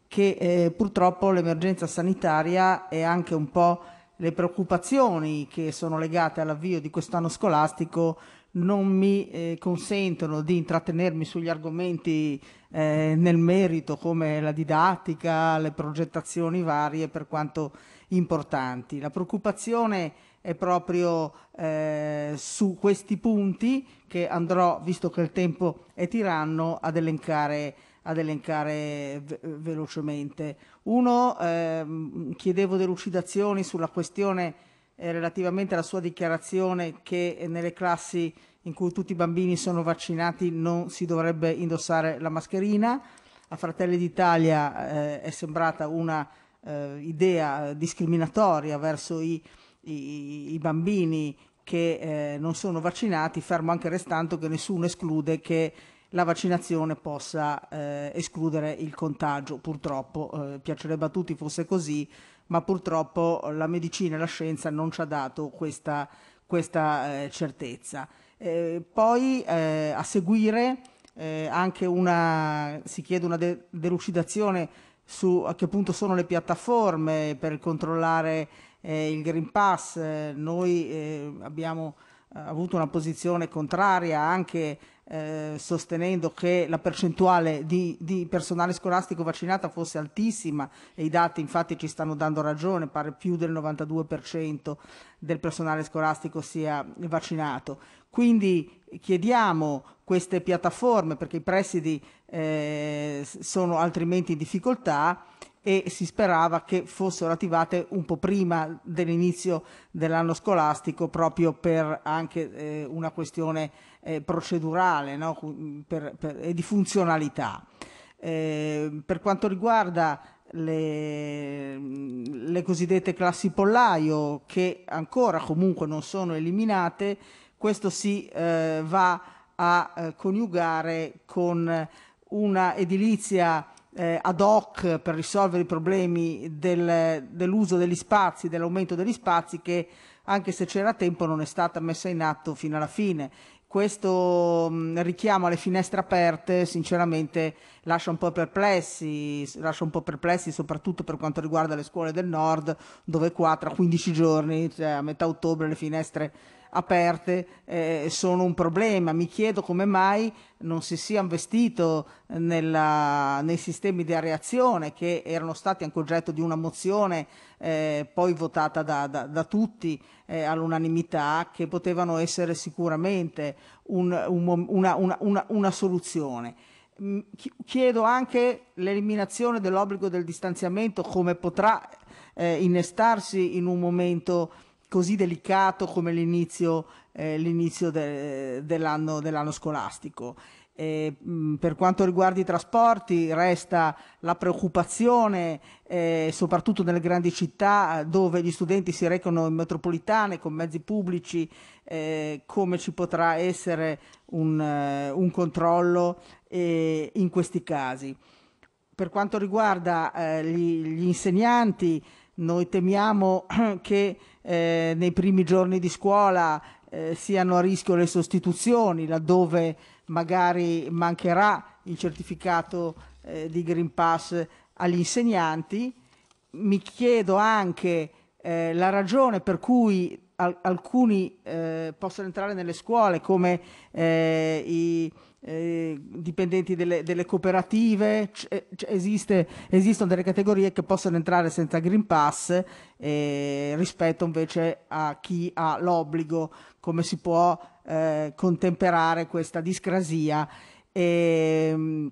che eh, purtroppo l'emergenza sanitaria e anche un po' le preoccupazioni che sono legate all'avvio di quest'anno scolastico non mi eh, consentono di intrattenermi sugli argomenti eh, nel merito come la didattica, le progettazioni varie per quanto importanti. La preoccupazione è è proprio eh, su questi punti che andrò, visto che il tempo è tiranno, ad elencare, ad elencare velocemente. Uno, ehm, chiedevo delucidazioni sulla questione eh, relativamente alla sua dichiarazione che nelle classi in cui tutti i bambini sono vaccinati non si dovrebbe indossare la mascherina. A Fratelli d'Italia eh, è sembrata una eh, idea eh, discriminatoria verso i i, i bambini che eh, non sono vaccinati, fermo anche restando che nessuno esclude che la vaccinazione possa eh, escludere il contagio. Purtroppo, eh, piacerebbe a tutti fosse così, ma purtroppo la medicina e la scienza non ci ha dato questa, questa eh, certezza. Eh, poi eh, a seguire eh, anche una, si chiede una de- delucidazione su a che punto sono le piattaforme per controllare eh, il Green Pass, eh, noi eh, abbiamo eh, avuto una posizione contraria anche eh, sostenendo che la percentuale di, di, personale scolastico vaccinata fosse altissima e i dati infatti ci stanno dando ragione, pare più del 92% del personale scolastico sia vaccinato. Quindi chiediamo queste piattaforme perché i presidi eh, sono altrimenti in difficoltà e si sperava che fossero attivate un po' prima dell'inizio dell'anno scolastico proprio per anche eh, una questione eh, procedurale no? per, per, e di funzionalità. Eh, per quanto riguarda le, le cosiddette classi pollaio che ancora comunque non sono eliminate, questo si eh, va a eh, coniugare con una edilizia eh, ad hoc per risolvere i problemi del, dell'uso degli spazi, dell'aumento degli spazi che anche se c'era tempo non è stata messa in atto fino alla fine. Questo richiamo alle finestre aperte sinceramente lascia un po' perplessi, lascia un po' perplessi soprattutto per quanto riguarda le scuole del nord dove qua tra 15 giorni, cioè a metà ottobre, le finestre aperte eh, sono un problema. Mi chiedo come mai non si sia investito nella, nei sistemi di areazione che erano stati anche oggetto di una mozione eh, poi votata da, da, da tutti eh, all'unanimità che potevano essere sicuramente un, un, una, una, una, una soluzione. Mm, chiedo anche l'eliminazione dell'obbligo del distanziamento come potrà eh, innestarsi in un momento così delicato come l'inizio, eh, l'inizio de, dell'anno, dell'anno, scolastico. E, mh, mm, per quanto riguarda i trasporti resta la preoccupazione eh, soprattutto nelle grandi città dove gli studenti si recano in metropolitane con mezzi pubblici eh, come ci potrà essere un, eh, un controllo eh, in questi casi. Per quanto riguarda eh, gli, gli insegnanti noi temiamo *clears throat* che eh, nei primi giorni di scuola eh, siano a rischio le sostituzioni, laddove magari mancherà il certificato eh, di Green Pass agli insegnanti. Mi chiedo anche eh, la ragione per cui al, alcuni eh, possono entrare nelle scuole come eh, i eh, dipendenti delle, delle cooperative, eh, esiste, esistono delle categorie che possono entrare senza Green Pass eh, rispetto invece a chi ha l'obbligo, come si può eh, contemperare questa discrasia. E, ehm,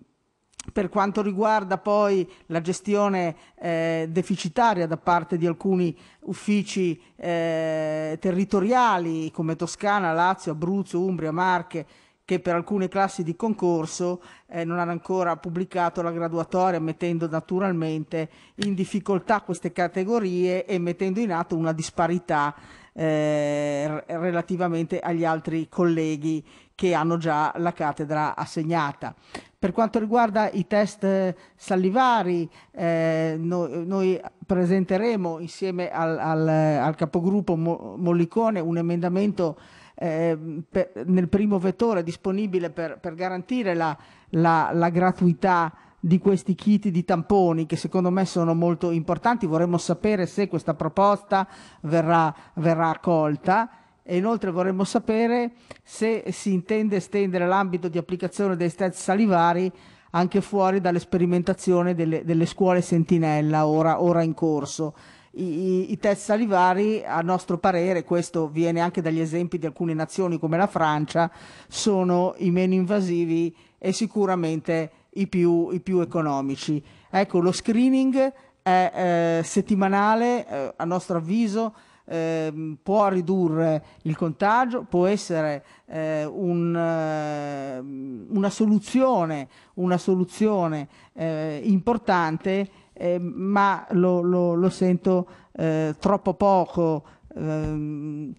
per quanto riguarda poi la gestione eh, deficitaria da parte di alcuni uffici eh, territoriali come Toscana, Lazio, Abruzzo, Umbria, Marche, che per alcune classi di concorso eh, non hanno ancora pubblicato la graduatoria, mettendo naturalmente in difficoltà queste categorie e mettendo in atto una disparità eh, relativamente agli altri colleghi che hanno già la cattedra assegnata. Per quanto riguarda i test salivari, eh, no, noi presenteremo insieme al, al, al capogruppo Mo, Mollicone un emendamento eh, per, nel primo vettore disponibile per, per garantire la, la, la gratuità di questi kit di tamponi che secondo me sono molto importanti. Vorremmo sapere se questa proposta verrà, verrà accolta e inoltre vorremmo sapere se si intende estendere l'ambito di applicazione dei test salivari anche fuori dall'esperimentazione delle, delle scuole sentinella ora, ora in corso. I, i, test salivari, a nostro parere, questo viene anche dagli esempi di alcune nazioni come la Francia, sono i meno invasivi e sicuramente i più, i più economici. Ecco, lo screening è eh, settimanale, eh, a nostro avviso, Ehm, può ridurre il contagio, può essere eh, un, eh, una soluzione, una soluzione eh, importante, eh, ma lo, lo, lo sento eh, troppo poco. Ehm,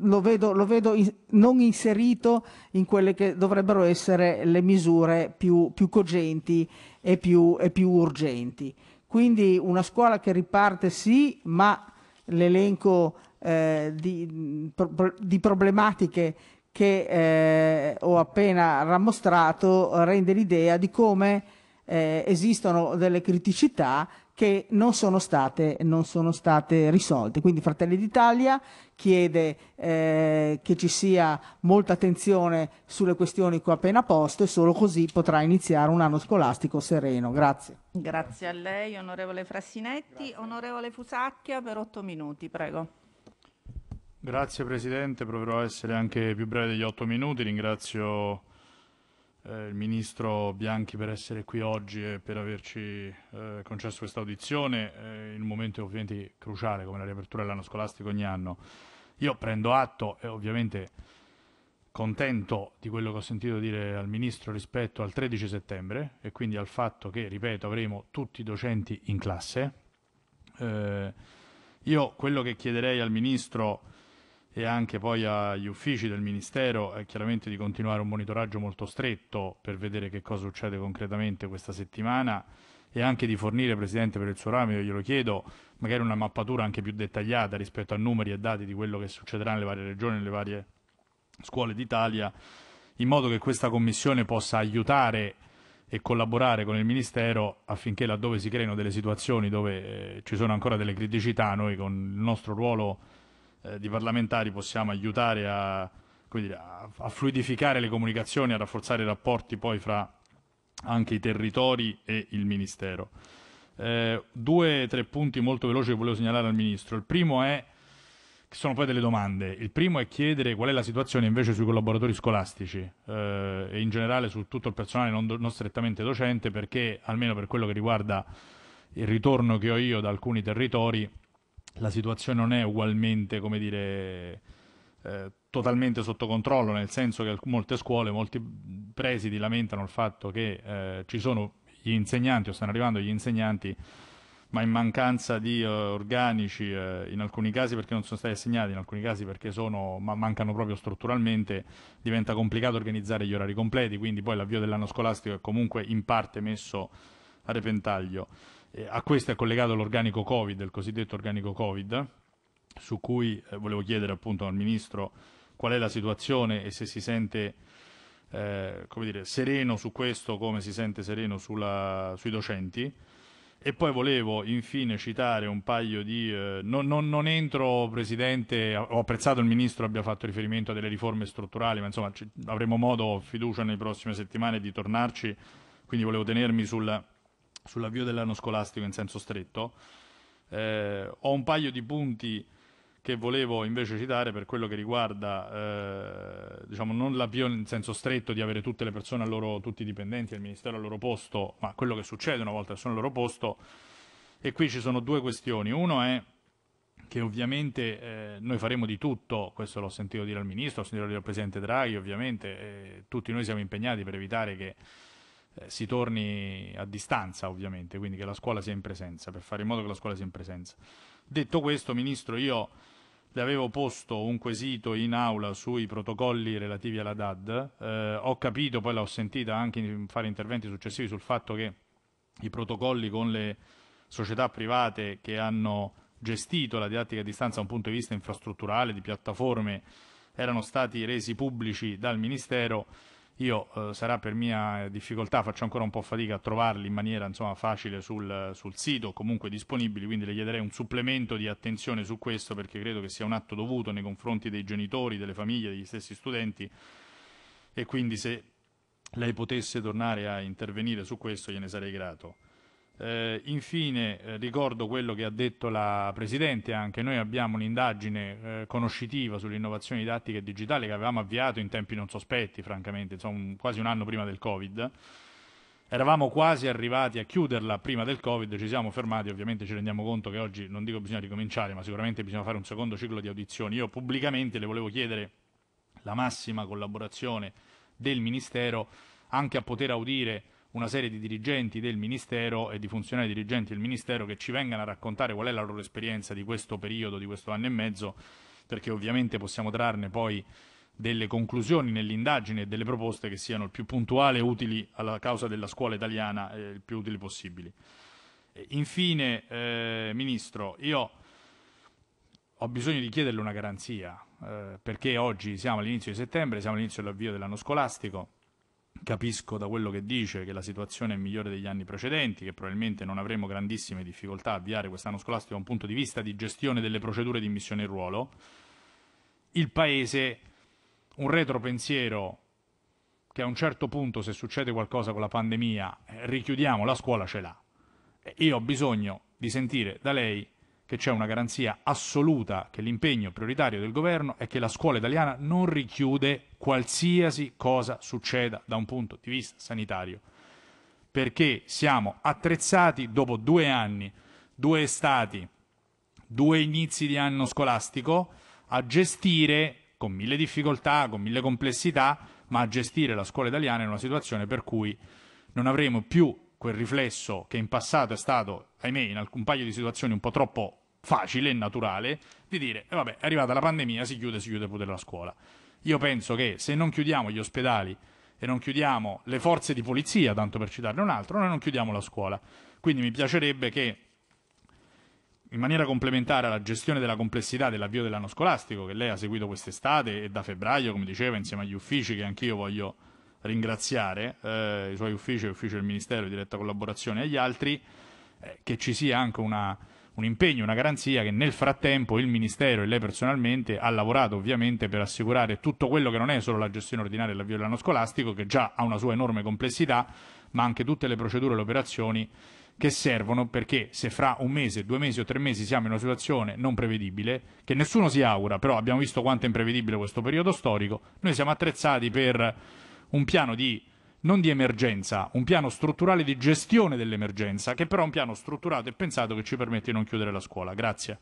lo vedo, lo vedo in, non inserito in quelle che dovrebbero essere le misure più, più cogenti e più, e più urgenti. Quindi una scuola che riparte sì, ma l'elenco eh, di, di, problematiche che eh, ho appena rammostrato rende l'idea di come eh, esistono delle criticità che non sono state, non sono state risolte. Quindi Fratelli d'Italia chiede eh, che ci sia molta attenzione sulle questioni che ho appena posto e solo così potrà iniziare un anno scolastico sereno. Grazie. Grazie
a lei, onorevole Frassinetti. Grazie. Onorevole Fusacchia, per otto minuti, prego.
Grazie Presidente, proverò a essere anche più breve degli otto minuti. Ringrazio eh, il ministro Bianchi per essere qui oggi e per averci eh, concesso questa audizione eh, in un momento ovviamente cruciale come la riapertura dell'anno scolastico ogni anno. Io prendo atto e ovviamente contento di quello che ho sentito dire al Ministro rispetto al 13 settembre e quindi al fatto che, ripeto, avremo tutti i docenti in classe. Eh, io quello che chiederei al Ministro e anche poi agli uffici del Ministero eh, chiaramente di continuare un monitoraggio molto stretto per vedere che cosa succede concretamente questa settimana e anche di fornire, Presidente, per il suo ramo, io glielo chiedo, magari una mappatura anche più dettagliata rispetto a numeri e dati di quello che succederà nelle varie regioni, nelle varie scuole d'Italia, in modo che questa Commissione possa aiutare e collaborare con il Ministero affinché laddove si creino delle situazioni dove eh, ci sono ancora delle criticità, noi con il nostro ruolo eh, di parlamentari possiamo aiutare a, dire, a, a, fluidificare le comunicazioni, a rafforzare i rapporti poi fra anche i territori e il Ministero. Eh, due o tre punti molto veloci che volevo segnalare al Ministro. Il primo è che sono poi delle domande. Il primo è chiedere qual è la situazione invece sui collaboratori scolastici eh, e in generale su tutto il personale non, non, strettamente docente perché almeno per quello che riguarda il ritorno che ho io da alcuni territori la situazione non è ugualmente, come dire, eh, totalmente sotto controllo, nel senso che molte scuole, molti presidi lamentano il fatto che eh, ci sono gli insegnanti o stanno arrivando gli insegnanti ma in mancanza di eh, organici, eh, in alcuni casi perché non sono stati assegnati, in alcuni casi perché sono, ma mancano proprio strutturalmente, diventa complicato organizzare gli orari completi, quindi poi l'avvio dell'anno scolastico è comunque in parte messo a repentaglio. Eh, a questo è collegato l'organico Covid, il cosiddetto organico Covid, su cui eh, volevo chiedere appunto al Ministro qual è la situazione e se si sente eh, dire, sereno su questo come si sente sereno sulla, sui docenti. E poi volevo infine citare un paio di... Eh, non, non, non, entro, Presidente, ho apprezzato il Ministro abbia fatto riferimento a delle riforme strutturali, ma insomma ci, avremo modo, fiducia, nelle prossime settimane di tornarci, quindi volevo tenermi sul sull'avvio dell'anno scolastico in senso stretto. Eh, ho un paio di punti che volevo invece citare per quello che riguarda eh, diciamo, non l'avvio in senso stretto di avere tutte le persone loro, tutti i dipendenti del Ministero al loro posto, ma quello che succede una volta che sono al loro posto. E qui ci sono due questioni. Uno è che ovviamente eh, noi faremo di tutto, questo l'ho sentito dire al Ministro, l'ho sentito dire al Presidente Draghi, ovviamente eh, tutti noi siamo impegnati per evitare che eh, si torni a distanza ovviamente, quindi che la scuola sia in presenza, per fare in modo che la scuola sia in presenza. Detto questo, Ministro, io le avevo posto un quesito in aula sui protocolli relativi alla DAD, eh, ho capito, poi l'ho sentita anche in fare interventi successivi sul fatto che i protocolli con le società private che hanno gestito la didattica a distanza da un punto di vista infrastrutturale, di piattaforme, erano stati resi pubblici dal Ministero io eh, sarà per mia eh, difficoltà, faccio ancora un po' fatica a trovarli in maniera insomma, facile sul, eh, sul sito, comunque disponibili, quindi le chiederei un supplemento di attenzione su questo perché credo che sia un atto dovuto nei confronti dei genitori, delle famiglie, degli stessi studenti e quindi se lei potesse tornare a intervenire su questo gliene sarei grato. Eh, infine eh, ricordo quello che ha detto la Presidente, anche noi abbiamo un'indagine eh, conoscitiva sull'innovazione didattica e digitale che avevamo avviato in tempi non sospetti, francamente, insomma, un, quasi un anno prima del Covid. Eravamo quasi arrivati a chiuderla prima del Covid, ci siamo fermati, ovviamente ci rendiamo conto che oggi non dico bisogna ricominciare, ma sicuramente bisogna fare un secondo ciclo di audizioni. Io pubblicamente le volevo chiedere la massima collaborazione del Ministero anche a poter audire una serie di dirigenti del Ministero e di funzionari dirigenti del Ministero che ci vengano a raccontare qual è la loro esperienza di questo periodo, di questo anno e mezzo, perché ovviamente possiamo trarne poi delle conclusioni nell'indagine e delle proposte che siano il più puntuali e utili alla causa della scuola italiana, eh, il più utili possibili. Infine, eh, Ministro, io ho bisogno di chiederle una garanzia, eh, perché oggi siamo all'inizio di settembre, siamo all'inizio dell'avvio dell'anno scolastico, Capisco da quello che dice che la situazione è migliore degli anni precedenti, che probabilmente non avremo grandissime difficoltà a avviare quest'anno scolastico da un punto di vista di gestione delle procedure di immissione in ruolo. Il Paese, un retropensiero che a un certo punto, se succede qualcosa con la pandemia, eh, richiudiamo la scuola, ce l'ha. Io ho bisogno di sentire da lei che c'è una garanzia assoluta che l'impegno prioritario del governo è che la scuola italiana non richiude qualsiasi cosa succeda da un punto di vista sanitario, perché siamo attrezzati dopo due anni, due estati, due inizi di anno scolastico a gestire con mille difficoltà, con mille complessità, ma a gestire la scuola italiana in una situazione per cui non avremo più quel riflesso che in passato è stato, ahimè, in un paio di situazioni un po' troppo facile e naturale di dire, eh vabbè, è arrivata la pandemia, si chiude, si chiude pure la scuola. Io penso che se non chiudiamo gli ospedali e non chiudiamo le forze di polizia, tanto per citarne un altro, noi non chiudiamo la scuola. Quindi mi piacerebbe che in maniera complementare alla gestione della complessità dell'avvio dell'anno scolastico che lei ha seguito quest'estate e da febbraio, come diceva, insieme agli uffici che anch'io voglio ringraziare, eh, i suoi uffici, l'ufficio del Ministero, in diretta collaborazione agli altri, eh, che ci sia anche una un impegno, una garanzia che nel frattempo il Ministero e lei personalmente ha lavorato ovviamente per assicurare tutto quello che non è solo la gestione ordinaria dell'avvio dell'anno scolastico, che già ha una sua enorme complessità, ma anche tutte le procedure e le operazioni che servono perché se fra un mese, due mesi o tre mesi siamo in una situazione non prevedibile, che nessuno si augura, però abbiamo visto quanto è imprevedibile questo periodo storico, noi siamo attrezzati per un piano di non di emergenza, un piano strutturale di gestione dell'emergenza, che però è un piano strutturato e pensato che ci permette di non chiudere la scuola. Grazie.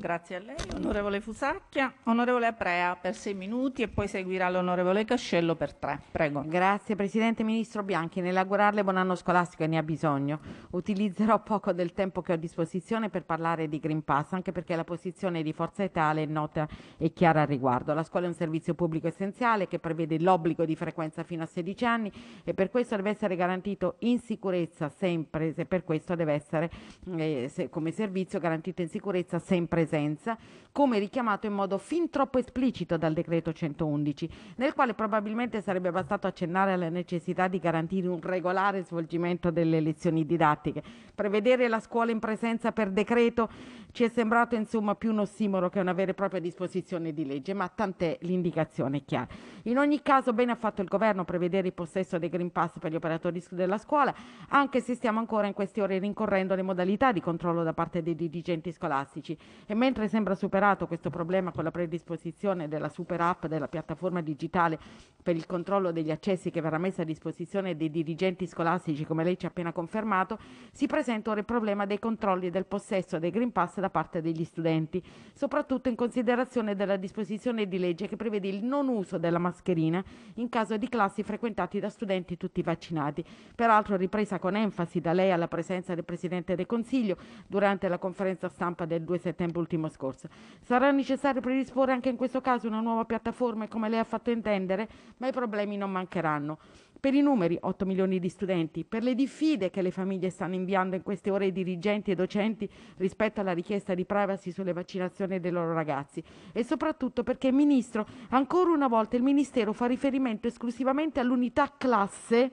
Grazie a lei, onorevole Fusacchia. Onorevole Aprea per sei minuti e poi seguirà l'onorevole Cascello per tre. Prego. Grazie
Presidente Ministro Bianchi. Nell'augurarle buon anno scolastico e ne ha bisogno. Utilizzerò poco del tempo che ho a disposizione per parlare di Green Pass, anche perché la posizione di Forza Italia è nota e chiara al riguardo. La scuola è un servizio pubblico essenziale che prevede l'obbligo di frequenza fino a 16 anni e per questo deve essere garantito in sicurezza sempre, se per questo deve essere eh, se, come servizio garantito in sicurezza sempre presenza, come richiamato in modo fin troppo esplicito dal decreto 111, nel quale probabilmente sarebbe bastato accennare alla necessità di garantire un regolare svolgimento delle lezioni didattiche. Prevedere la scuola in presenza per decreto ci è sembrato insomma più un ossimoro che una vera e propria disposizione di legge, ma tant'è l'indicazione chiara. In ogni caso bene ha fatto il governo prevedere il possesso dei Green Pass per gli operatori della scuola, anche se stiamo ancora in queste ore rincorrendo le modalità di controllo da parte dei dirigenti scolastici e mentre sembra superato questo problema con la predisposizione della super app della piattaforma digitale per il controllo degli accessi che verrà messa a disposizione dei dirigenti scolastici, come lei ci ha appena confermato, si presenta ora il problema dei controlli del possesso dei Green Pass da parte degli studenti, soprattutto in considerazione della disposizione di legge che prevede il non uso della mascherina in caso di classi frequentati da studenti tutti vaccinati. Peraltro ripresa con enfasi da lei alla presenza del Presidente del Consiglio durante la conferenza stampa del 2 settembre dell'ultimo scorso. Sarà necessario predisporre anche in questo caso una nuova piattaforma come lei ha fatto intendere, ma i problemi non mancheranno. Per i numeri, 8 milioni di studenti, per le diffide che le famiglie stanno inviando in queste ore ai dirigenti e docenti rispetto alla richiesta di privacy sulle vaccinazioni dei loro ragazzi e soprattutto perché, Ministro, ancora una volta il Ministero fa riferimento esclusivamente all'unità classe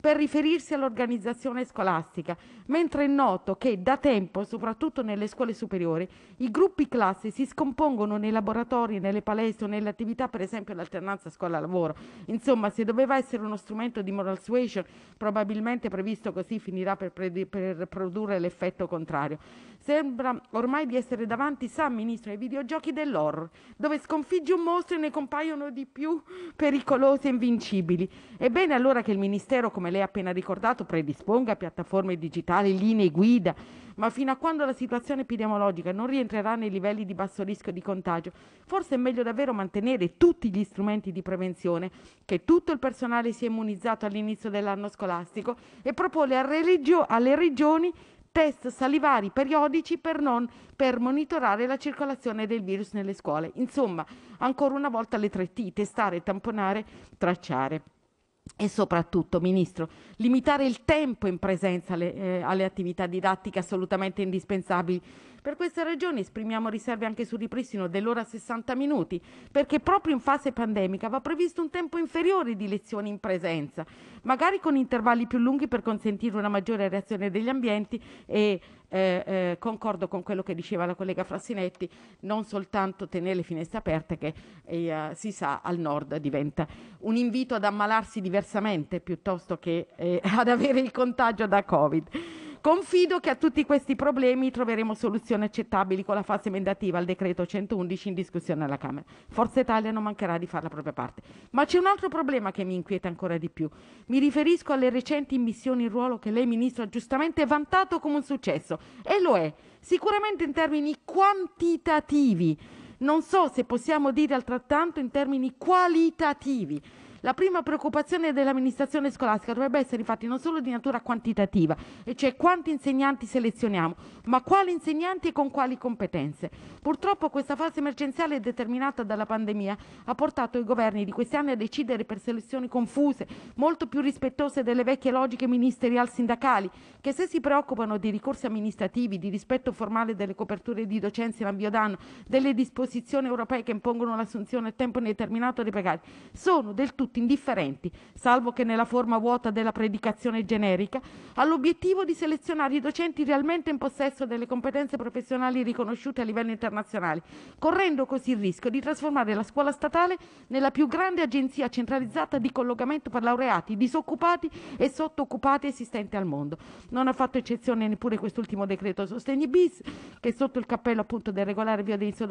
per riferirsi all'organizzazione scolastica, mentre è noto che da tempo, soprattutto nelle scuole superiori, i gruppi classi si scompongono nei laboratori, nelle palestre, nelle attività, per esempio l'alternanza scuola-lavoro. Insomma, se doveva essere uno strumento di moral suasion, probabilmente previsto così finirà per, per produrre l'effetto contrario. Sembra ormai di essere davanti, sa, Ministro, ai videogiochi dell'horror, dove sconfiggi un mostro e ne compaiono di più pericolosi e invincibili. È bene allora che il Ministero, come lei ha appena ricordato, predisponga piattaforme digitali, linee guida, ma fino a quando la situazione epidemiologica non rientrerà nei livelli di basso rischio di contagio, forse è meglio davvero mantenere tutti gli strumenti di prevenzione, che tutto il personale sia immunizzato all'inizio dell'anno scolastico e propone alle regioni test salivari periodici per, non, per monitorare la circolazione del virus nelle scuole. Insomma, ancora una volta le tre T, testare, tamponare, tracciare. E soprattutto, Ministro, limitare il tempo in presenza alle, eh, alle attività didattiche assolutamente indispensabili per questa ragione esprimiamo riserve anche sul ripristino dell'ora 60 minuti, perché proprio in fase pandemica va previsto un tempo inferiore di lezioni in presenza, magari con intervalli più lunghi per consentire una maggiore reazione degli ambienti e eh, eh, concordo con quello che diceva la collega Frassinetti, non soltanto tenere le finestre aperte che eh, si sa al nord diventa un invito ad ammalarsi diversamente piuttosto che eh, *laughs* ad avere il contagio da Covid. Confido che a tutti questi problemi troveremo soluzioni accettabili con la fase emendativa al decreto 111 in discussione alla Camera. Forza Italia non mancherà di fare la propria parte. Ma c'è un altro problema che mi inquieta ancora di più. Mi riferisco alle recenti immissioni in ruolo che lei, Ministro, ha giustamente vantato come un successo. E lo è, sicuramente in termini quantitativi. Non so se possiamo dire altrettanto in termini qualitativi. La prima preoccupazione dell'amministrazione scolastica dovrebbe essere infatti non solo di natura quantitativa, e cioè quanti insegnanti selezioniamo, ma quali insegnanti e con quali competenze. Purtroppo questa fase emergenziale determinata dalla pandemia ha portato i governi di questi anni a decidere per selezioni confuse, molto più rispettose delle vecchie logiche ministerial-sindacali, che se si preoccupano di ricorsi amministrativi, di rispetto formale delle coperture di docenza in d'anno, delle disposizioni europee che impongono l'assunzione a tempo indeterminato dei precari, sono del tutto tutti indifferenti, salvo che nella forma vuota della predicazione generica, all'obiettivo di selezionare i docenti realmente in possesso delle competenze professionali riconosciute a livello internazionale, correndo così il rischio di trasformare la scuola statale nella più grande agenzia centralizzata di collocamento per laureati, disoccupati e sottooccupati esistente al mondo. Non ha fatto eccezione neppure quest'ultimo decreto Sostegni bis, che sotto il cappello appunto del regolare via d'inizio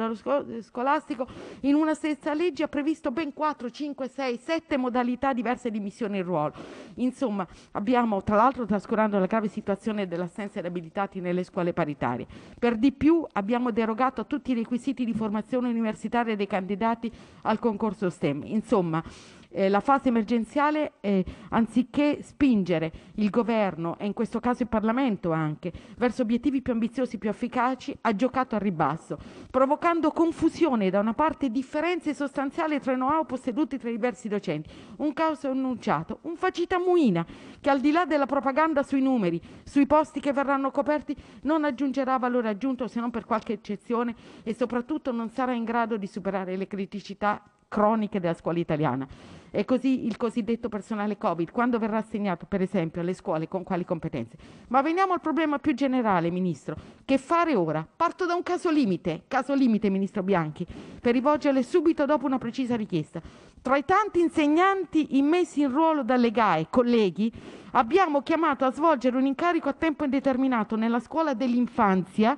scolastico, in una stessa legge ha previsto ben 4, 5, 6, 7 sette modalità diverse di missione e ruolo. Insomma, abbiamo tra l'altro trascurando la grave situazione dell'assenza di abilitati nelle scuole paritarie. Per di più abbiamo derogato a tutti i requisiti di formazione universitaria dei candidati al concorso STEM. Insomma, eh, la fase emergenziale, eh, anziché spingere il governo e in questo caso il Parlamento anche verso obiettivi più ambiziosi, più efficaci, ha giocato a ribasso, provocando confusione da una parte differenze sostanziali tra i know-how posseduti tra i diversi docenti. Un caos annunciato, un facita muina che al di là della propaganda sui numeri, sui posti che verranno coperti, non aggiungerà valore aggiunto se non per qualche eccezione e soprattutto non sarà in grado di superare le criticità croniche della scuola italiana. E così il cosiddetto personale Covid, quando verrà assegnato per esempio alle scuole con quali competenze. Ma veniamo al problema più generale, Ministro, che fare ora? Parto da un caso limite, caso limite, Ministro Bianchi, per rivolgerle subito dopo una precisa richiesta. Tra i tanti insegnanti immessi in ruolo dalle GAE, colleghi, abbiamo chiamato a svolgere un incarico a tempo indeterminato nella scuola dell'infanzia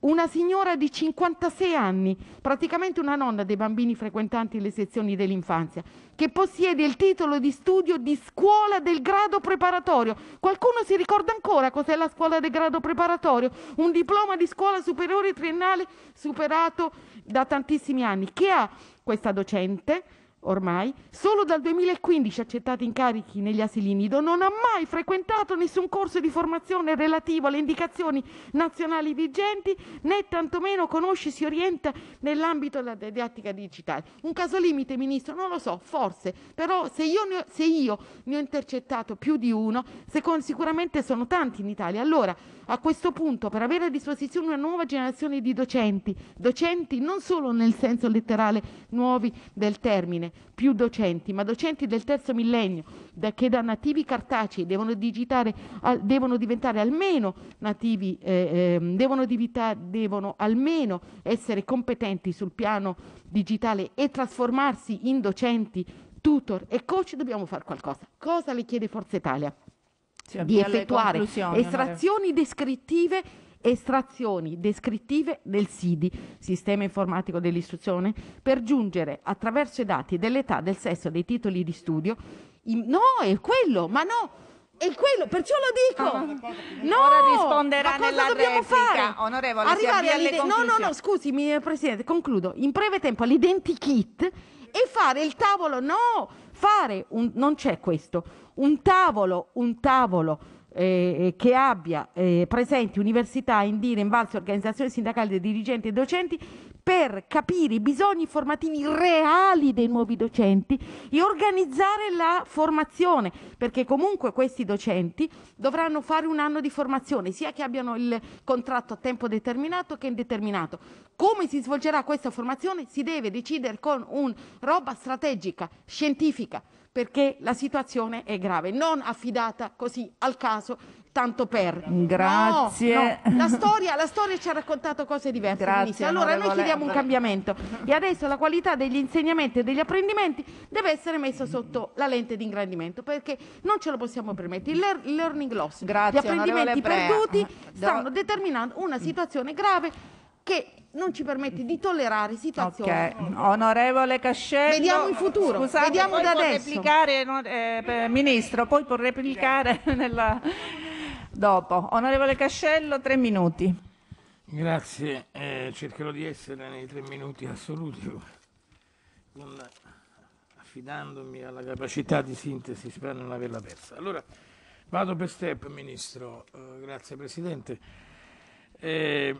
una signora di 56 anni, praticamente una nonna dei bambini frequentanti le sezioni dell'infanzia, che possiede il titolo di studio di scuola del grado preparatorio. Qualcuno si ricorda ancora cos'è la scuola del grado preparatorio? Un diploma di scuola superiore triennale superato da tantissimi anni, che ha questa docente ormai, solo dal 2015 accettati incarichi negli asili nido, non ha mai frequentato nessun corso di formazione relativo alle indicazioni nazionali vigenti, né tantomeno conosce e si orienta nell'ambito della didattica digitale. Un caso limite, Ministro, non lo so, forse, però se io ne ho, se io ne ho intercettato più di uno, se sicuramente sono tanti in Italia, allora a questo punto, per avere a disposizione una nuova generazione di docenti, docenti non solo nel senso letterale nuovi del termine, più docenti, ma docenti del terzo millennio, da, che da nativi cartacei devono, digitare, al, devono diventare almeno nativi, eh, eh, devono, divita, devono almeno essere competenti sul piano digitale e trasformarsi in docenti, tutor e coach, dobbiamo fare qualcosa. Cosa le chiede Forza Italia? Cioè, di effettuare estrazioni descrittive estrazioni descrittive nel SIDI, Sistema Informatico dell'Istruzione, per giungere attraverso i dati dell'età, del sesso, dei titoli di studio. In... No, è quello, ma no! È quello, perciò lo dico. Oh, no, Ora risponderà ma cosa dobbiamo replica, fare? Onorevole, Arrivare alle No, no, no, scusi, eh, Presidente, concludo. In breve tempo all'identikit e fare il tavolo, no, fare un... non c'è questo un tavolo, un tavolo eh, eh, che abbia eh, presenti università, indire, invalsi, organizzazioni sindacali dirigenti e docenti per capire i bisogni formativi reali dei nuovi docenti e organizzare la formazione, perché comunque questi docenti dovranno fare un anno di formazione, sia che abbiano il contratto a tempo determinato che indeterminato. Come si svolgerà questa formazione si deve decidere con una roba strategica, scientifica, perché la situazione è grave, non affidata così al caso, tanto per. Mm, grazie. No, no. La, storia, la, storia, ci ha raccontato cose diverse. Grazie, allora noi chiediamo un cambiamento e adesso la qualità degli insegnamenti e degli apprendimenti deve essere messa sotto la lente di ingrandimento perché non ce lo possiamo permettere. Il, learning loss, Grazie, gli apprendimenti perduti stanno determinando una situazione grave che non ci permette di tollerare situazioni. Ok,
onorevole Cascello. Vediamo in futuro, scusate, vediamo da adesso. Replicare, eh, ministro, poi può replicare nella... dopo. Onorevole Cascello, tre minuti.
Grazie, eh, cercherò di essere nei tre minuti assoluti, non affidandomi alla capacità di sintesi, spero di non averla persa. Allora, vado per step, Ministro, eh, grazie Presidente. Eh,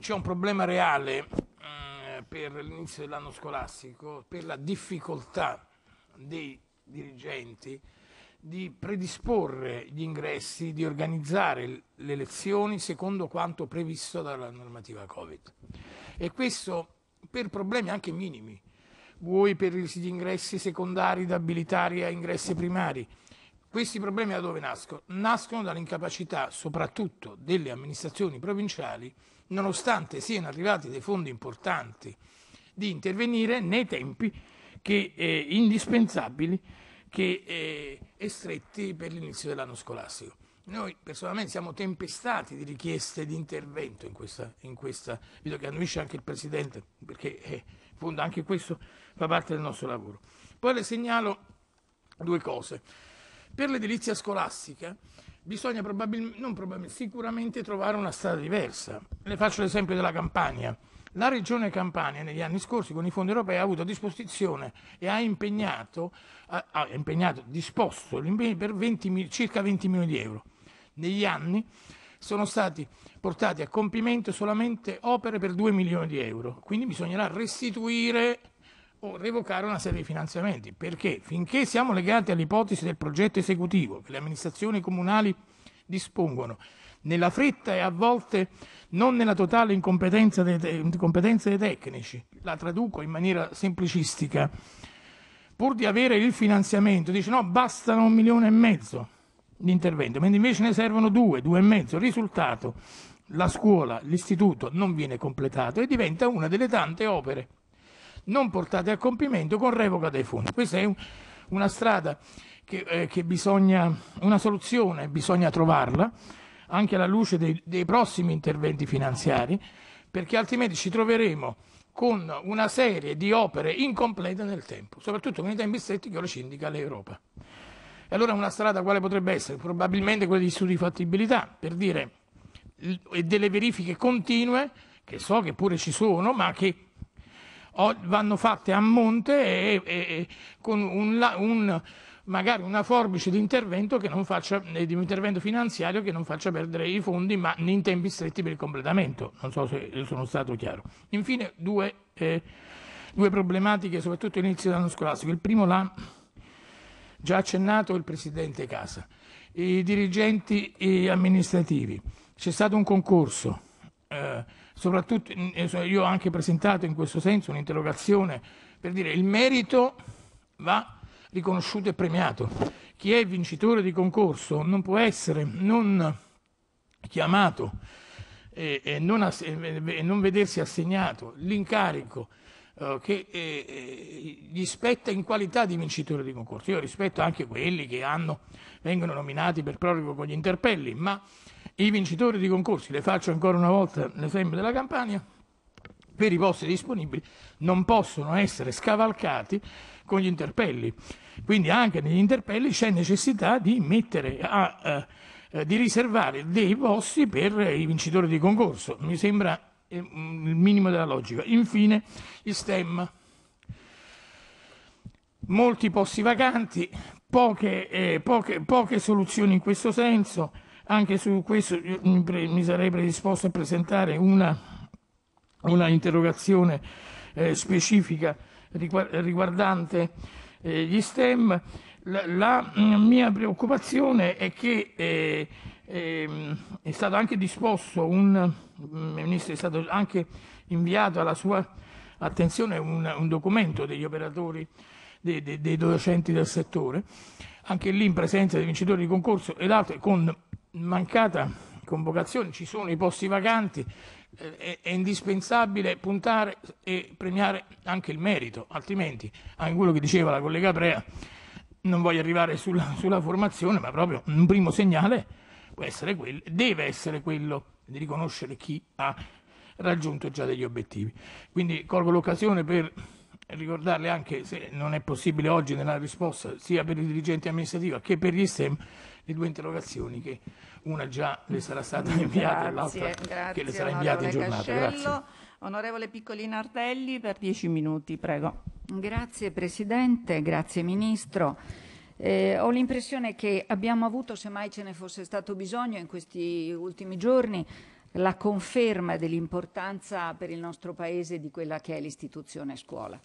c'è un problema reale eh, per l'inizio dell'anno scolastico, per la difficoltà dei dirigenti di predisporre gli ingressi, di organizzare le lezioni secondo quanto previsto dalla normativa Covid. E questo per problemi anche minimi, vuoi per gli ingressi secondari da abilitari a ingressi primari. Questi problemi da dove nascono? Nascono dall'incapacità soprattutto delle amministrazioni provinciali nonostante siano arrivati dei fondi importanti, di intervenire nei tempi che, eh, indispensabili che eh, stretti per l'inizio dell'anno scolastico. Noi personalmente siamo tempestati di richieste di intervento in questa, in questa vedo che annuisce anche il Presidente, perché eh, in fondo anche questo fa parte del nostro lavoro. Poi le segnalo due cose. Per l'edilizia scolastica bisogna probabil sicuramente trovare una strada diversa. Le faccio l'esempio della Campania. La regione Campania negli anni scorsi con i fondi europei ha avuto a disposizione e ha impegnato, ha impegnato disposto l'impegno per 20, circa 20 milioni di euro. Negli anni sono stati portati a compimento solamente opere per 2 milioni di euro, quindi bisognerà restituire o revocare una serie di finanziamenti, perché finché siamo legati all'ipotesi del progetto esecutivo che le amministrazioni comunali dispongono, nella fretta e a volte non nella totale incompetenza dei, te- incompetenza dei tecnici, la traduco in maniera semplicistica, pur di avere il finanziamento, dice no, bastano un milione e mezzo di intervento, mentre invece ne servono due, due e mezzo, risultato, la scuola, l'istituto non viene completato e diventa una delle tante opere non portate a compimento con revoca dei fondi. Questa è un, una strada che, eh, che, bisogna, una soluzione, bisogna trovarla anche alla luce dei, dei prossimi interventi finanziari, perché altrimenti ci troveremo con una serie di opere incomplete nel tempo, soprattutto con i tempi stretti che ora ci indica l'Europa. E allora una strada quale potrebbe essere? Probabilmente quella di studi di fattibilità, per dire, e delle verifiche continue, che so che pure ci sono, ma che vanno fatte a monte e, e, e con un, un, magari una forbice di intervento, faccia, eh, di intervento, finanziario che non faccia perdere i fondi, ma in tempi stretti per il completamento. Non so se sono stato chiaro. Infine, due, eh, due problematiche, soprattutto all'inizio dell'anno scolastico. Il primo l'ha già accennato il Presidente Casa. I dirigenti eh, amministrativi. C'è stato un concorso. Eh, soprattutto eh, io ho anche presentato in questo senso un'interrogazione per dire il merito va riconosciuto e premiato. Chi è vincitore di concorso non può essere non chiamato e, eh, e, non, ass- e non, vedersi assegnato l'incarico eh, che eh, gli spetta in qualità di vincitore di concorso. Io rispetto anche quelli che hanno, vengono nominati per proprio con gli interpelli, ma i vincitori di concorsi, le faccio ancora una volta l'esempio della Campania, per i posti disponibili non possono essere scavalcati con gli interpelli. Quindi anche negli interpelli c'è necessità di mettere a, eh, eh di riservare dei posti per i vincitori di concorso. Mi sembra eh, mm, il minimo della logica. Infine il STEM. Molti posti vacanti, poche, eh, poche, poche soluzioni in questo senso anche su questo mi sarei predisposto a presentare una, una interrogazione eh, specifica riguardante eh, gli STEM. La, la, mm, mia preoccupazione è che eh, ehm, è stato anche disposto un, mm, ministro, è stato anche inviato alla sua attenzione un, un documento degli operatori, dei, dei, dei docenti del settore, anche lì in presenza dei vincitori di concorso ed altri, con mancata convocazione ci sono i posti vacanti, eh, è, indispensabile puntare e premiare anche il merito, altrimenti anche quello che diceva la collega Prea, non voglio arrivare sulla, sulla formazione, ma proprio un primo segnale può essere quello, deve essere quello di riconoscere chi ha raggiunto già degli obiettivi. Quindi colgo l'occasione per ricordarle anche, se non è possibile oggi nella risposta, sia per i dirigenti amministrativi che per gli STEM, le due interrogazioni che una già le sarà stata inviata e l'altra che le sarà inviata in giornata. Cascello. Grazie.
Onorevole Piccolina Artelli per dieci minuti, prego. Grazie Presidente, grazie Ministro. Eh,
ho l'impressione che abbiamo avuto, se mai ce ne fosse stato bisogno in questi ultimi giorni, la conferma dell'importanza per il nostro Paese di quella che è l'istituzione scuola.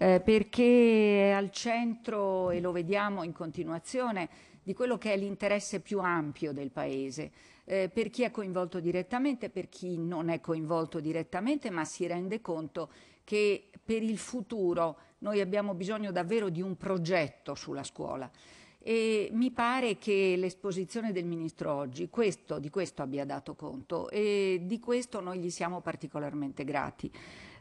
Eh, perché al centro, e lo vediamo in continuazione, di quello che è l'interesse più ampio del Paese, eh, per chi è coinvolto direttamente, per chi non è coinvolto direttamente, ma si rende conto che per il futuro noi abbiamo bisogno davvero di un progetto sulla scuola. E mi pare che l'esposizione del Ministro oggi questo, di questo abbia dato conto e di questo noi gli siamo particolarmente grati.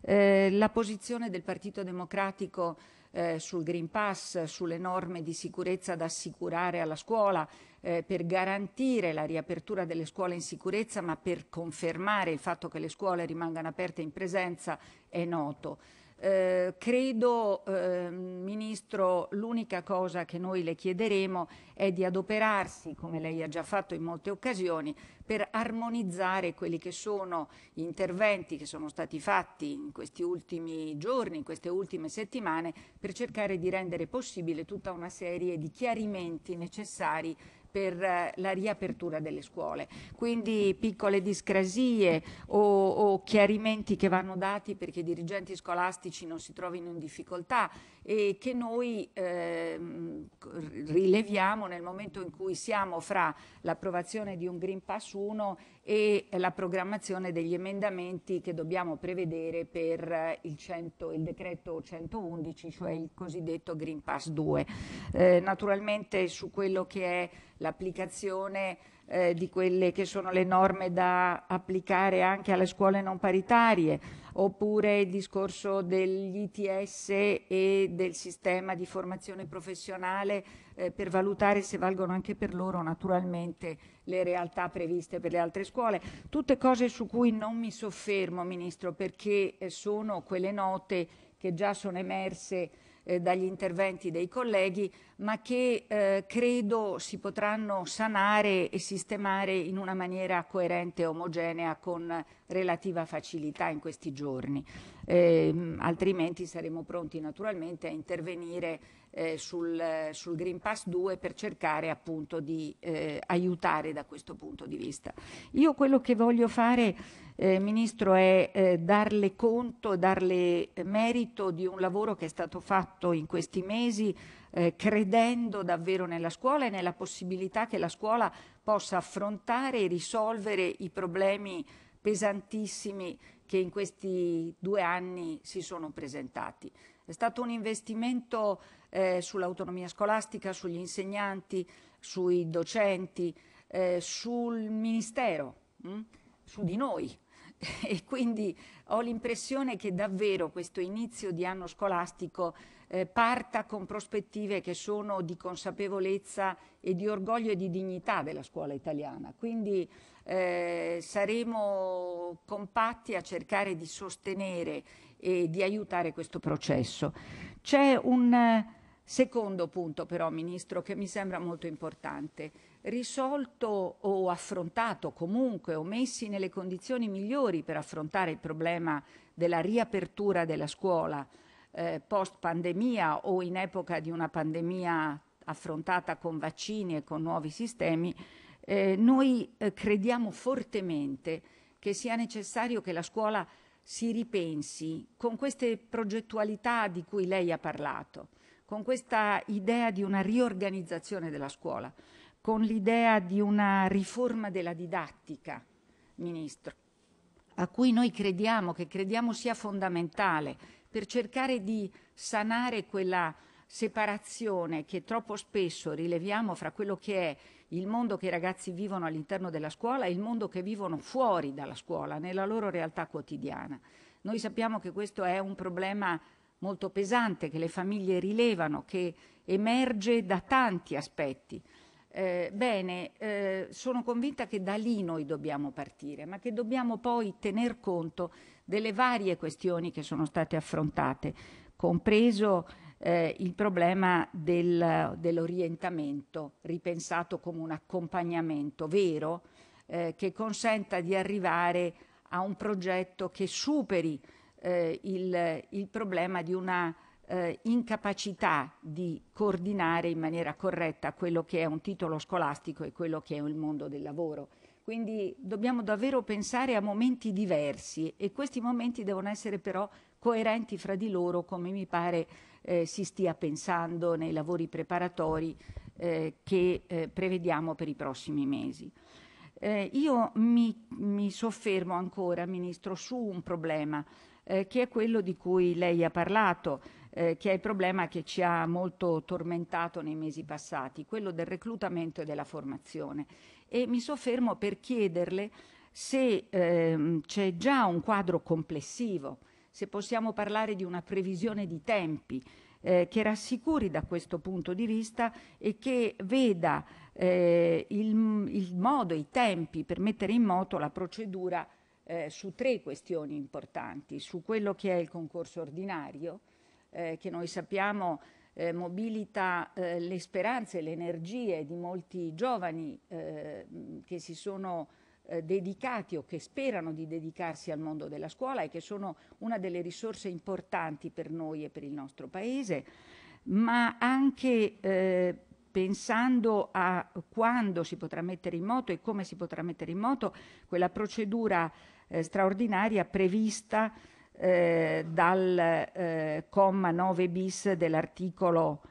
Eh, la posizione del Partito Democratico eh, sul Green Pass, sulle norme di sicurezza da assicurare alla scuola, eh, per garantire la riapertura delle scuole in sicurezza, ma per confermare il fatto che le scuole rimangano aperte in presenza è noto. Eh, credo, eh, Ministro, l'unica cosa che noi le chiederemo è di adoperarsi, come lei ha già fatto in molte occasioni, per armonizzare quelli che sono gli interventi che sono stati fatti in questi ultimi giorni, in queste ultime settimane, per cercare di rendere possibile tutta una serie di chiarimenti necessari per eh, la riapertura delle scuole. Quindi piccole discrasie o, o, chiarimenti che vanno dati perché i dirigenti scolastici non si trovino in difficoltà e che noi eh, rileviamo nel momento in cui siamo fra l'approvazione di un Green Pass 1 e la programmazione degli emendamenti che dobbiamo prevedere per eh, il, 100, il decreto 111, cioè il cosiddetto Green Pass 2. Eh, naturalmente su quello che è l'applicazione eh, di quelle che sono le norme da applicare anche alle scuole non paritarie, oppure il discorso degli ITS e del sistema di formazione professionale eh, per valutare se valgono anche per loro naturalmente le realtà previste per le altre scuole. Tutte cose su cui non mi soffermo, Ministro, perché eh, sono quelle note che già sono emerse eh, dagli interventi dei colleghi, ma che eh, credo si potranno sanare e sistemare in una maniera coerente e omogenea con relativa facilità in questi giorni. Eh, altrimenti saremo pronti naturalmente a intervenire eh, sul, sul, Green Pass 2 per cercare appunto di eh, aiutare da questo punto di vista. Io quello che voglio fare, eh, Ministro, è eh, darle conto, darle merito di un lavoro che è stato fatto in questi mesi eh, credendo davvero nella scuola e nella possibilità che la scuola possa affrontare e risolvere i problemi pesantissimi che in questi due anni si sono presentati. È stato un investimento eh, sull'autonomia scolastica, sugli insegnanti, sui docenti, eh, sul Ministero, mh? Mm? su di noi. *laughs* e quindi ho l'impressione che davvero questo inizio di anno scolastico eh, parta con prospettive che sono di consapevolezza e di orgoglio e di dignità della scuola italiana. Quindi eh, saremo compatti a cercare di sostenere e di aiutare questo processo. C'è un Secondo punto però, Ministro, che mi sembra molto importante, risolto o affrontato comunque o messi nelle condizioni migliori per affrontare il problema della riapertura della scuola eh, post pandemia o in epoca di una pandemia affrontata con vaccini e con nuovi sistemi, eh, noi eh, crediamo fortemente che sia necessario che la scuola si ripensi con queste progettualità di cui lei ha parlato con questa idea di una riorganizzazione della scuola, con l'idea di una riforma della didattica, Ministro, a cui noi crediamo, che crediamo sia fondamentale per cercare di sanare quella separazione che troppo spesso rileviamo fra quello che è il mondo che i ragazzi vivono all'interno della scuola e il mondo che vivono fuori dalla scuola, nella loro realtà quotidiana. Noi sappiamo che questo è un problema molto pesante che le famiglie rilevano, che emerge da tanti aspetti. Eh, bene, eh, sono convinta che da lì noi dobbiamo partire, ma che dobbiamo poi tener conto delle varie questioni che sono state affrontate, compreso eh, il problema del, dell'orientamento ripensato come un accompagnamento vero eh, che consenta di arrivare a un progetto che superi eh, il, il, problema di una eh, incapacità di coordinare in maniera corretta quello che è un titolo scolastico e quello che è il mondo del lavoro. Quindi dobbiamo davvero pensare a momenti diversi e questi momenti devono essere però coerenti fra di loro come mi pare eh, si stia pensando nei lavori preparatori eh, che eh, prevediamo per i prossimi mesi. Eh, io mi, mi, soffermo ancora, Ministro, su un problema eh, che è quello di cui lei ha parlato, eh, che è il problema che ci ha molto tormentato nei mesi passati, quello del reclutamento e della formazione. E mi soffermo per chiederle se ehm, c'è già un quadro complessivo, se possiamo parlare di una previsione di tempi, eh, che rassicuri da questo punto di vista e che veda eh, il, il, modo, i tempi per mettere in moto la procedura eh, su tre questioni importanti, su quello che è il concorso ordinario, eh, che noi sappiamo eh, mobilita eh, le speranze, le energie di molti giovani eh, che si sono eh, dedicati o che sperano di dedicarsi al mondo della scuola e che sono una delle risorse importanti per noi e per il nostro Paese, ma anche eh, pensando a quando si potrà mettere in moto e come si potrà mettere in moto quella procedura eh, straordinaria prevista eh, dal eh, comma 9 bis dell'articolo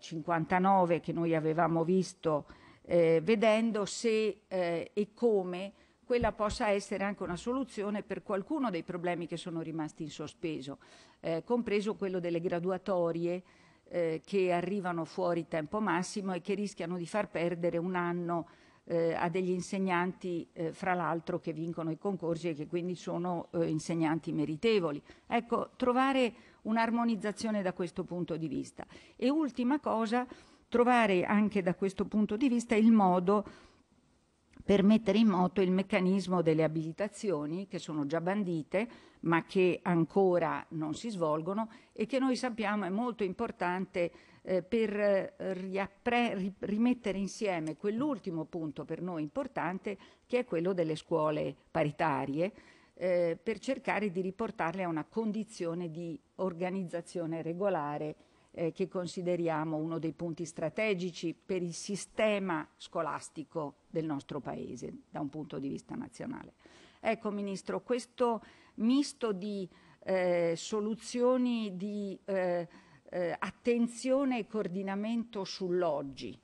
59 eh, che noi avevamo visto, eh, vedendo se e come quella possa essere anche una soluzione per qualcuno dei problemi che sono rimasti in sospeso, eh, compreso quello delle graduatorie eh, che arrivano fuori tempo massimo e che rischiano di far perdere un anno eh, a degli insegnanti, eh, fra l'altro, che vincono i concorsi e che quindi sono eh, insegnanti meritevoli. Ecco, trovare un'armonizzazione da questo punto di vista. E ultima cosa, trovare anche da questo punto di vista il modo per mettere in moto il meccanismo delle abilitazioni che sono già bandite ma che ancora non si svolgono e che noi sappiamo è molto importante eh, per eh, rimettere insieme quell'ultimo punto per noi importante che è quello delle scuole paritarie eh, per cercare di riportarle a una condizione di organizzazione regolare eh, che consideriamo uno dei punti strategici per il sistema scolastico del nostro Paese da un punto di vista nazionale. Ecco Ministro, questo misto di eh, soluzioni di eh, eh, attenzione e coordinamento sull'oggi.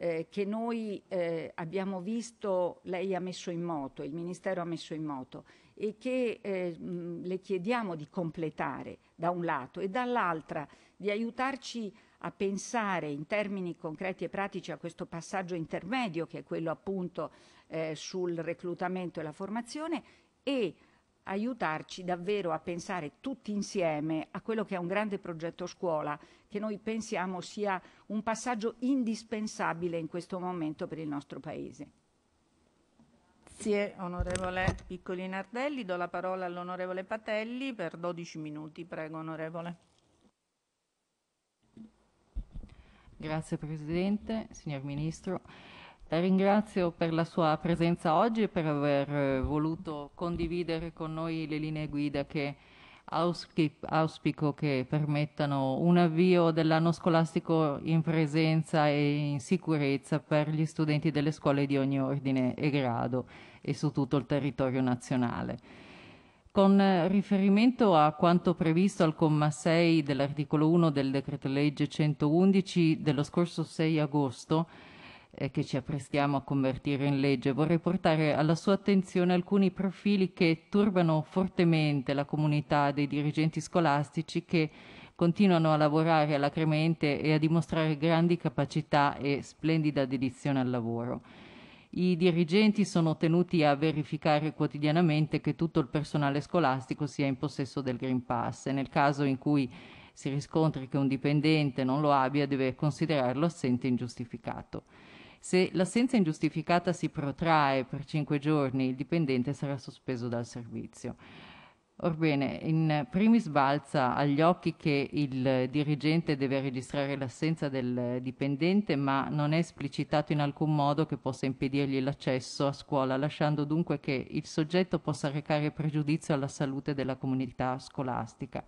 Eh, che noi eh, abbiamo visto, lei ha messo in moto, il Ministero ha messo in moto e che eh, mh, le chiediamo di completare da un lato e dall'altra di aiutarci a pensare in termini concreti e pratici a questo passaggio intermedio che è quello appunto eh, sul reclutamento e la formazione e aiutarci davvero a pensare tutti insieme a quello che è un grande progetto scuola che noi pensiamo sia un passaggio indispensabile in questo momento per il nostro Paese.
Grazie onorevole Piccoli Nardelli, do la parola all'onorevole Patelli per 12 minuti, prego onorevole.
Grazie Presidente, signor Ministro. La ringrazio per la sua presenza oggi e per aver eh, voluto condividere con noi le linee guida che auspico che permettano un avvio dell'anno scolastico in presenza e in sicurezza per gli studenti delle scuole di ogni ordine e grado e su tutto il territorio nazionale. Con riferimento a quanto previsto al comma 6 dell'articolo 1 del decreto legge 111 dello scorso 6 agosto, che ci apprestiamo a convertire in legge, vorrei portare alla sua attenzione alcuni profili che turbano fortemente la comunità dei dirigenti scolastici che continuano a lavorare alacremente e a dimostrare grandi capacità e splendida dedizione al lavoro. I dirigenti sono tenuti a verificare quotidianamente che tutto il personale scolastico sia in possesso del Green Pass e nel caso in cui si riscontri che un dipendente non lo abbia deve considerarlo assente ingiustificato. Se l'assenza ingiustificata si protrae per cinque giorni, il dipendente sarà sospeso dal servizio. Orbene, in primis balza agli occhi che il dirigente deve registrare l'assenza del dipendente, ma non è esplicitato in alcun modo che possa impedirgli l'accesso a scuola, lasciando dunque che il soggetto possa recare pregiudizio alla salute della comunità scolastica.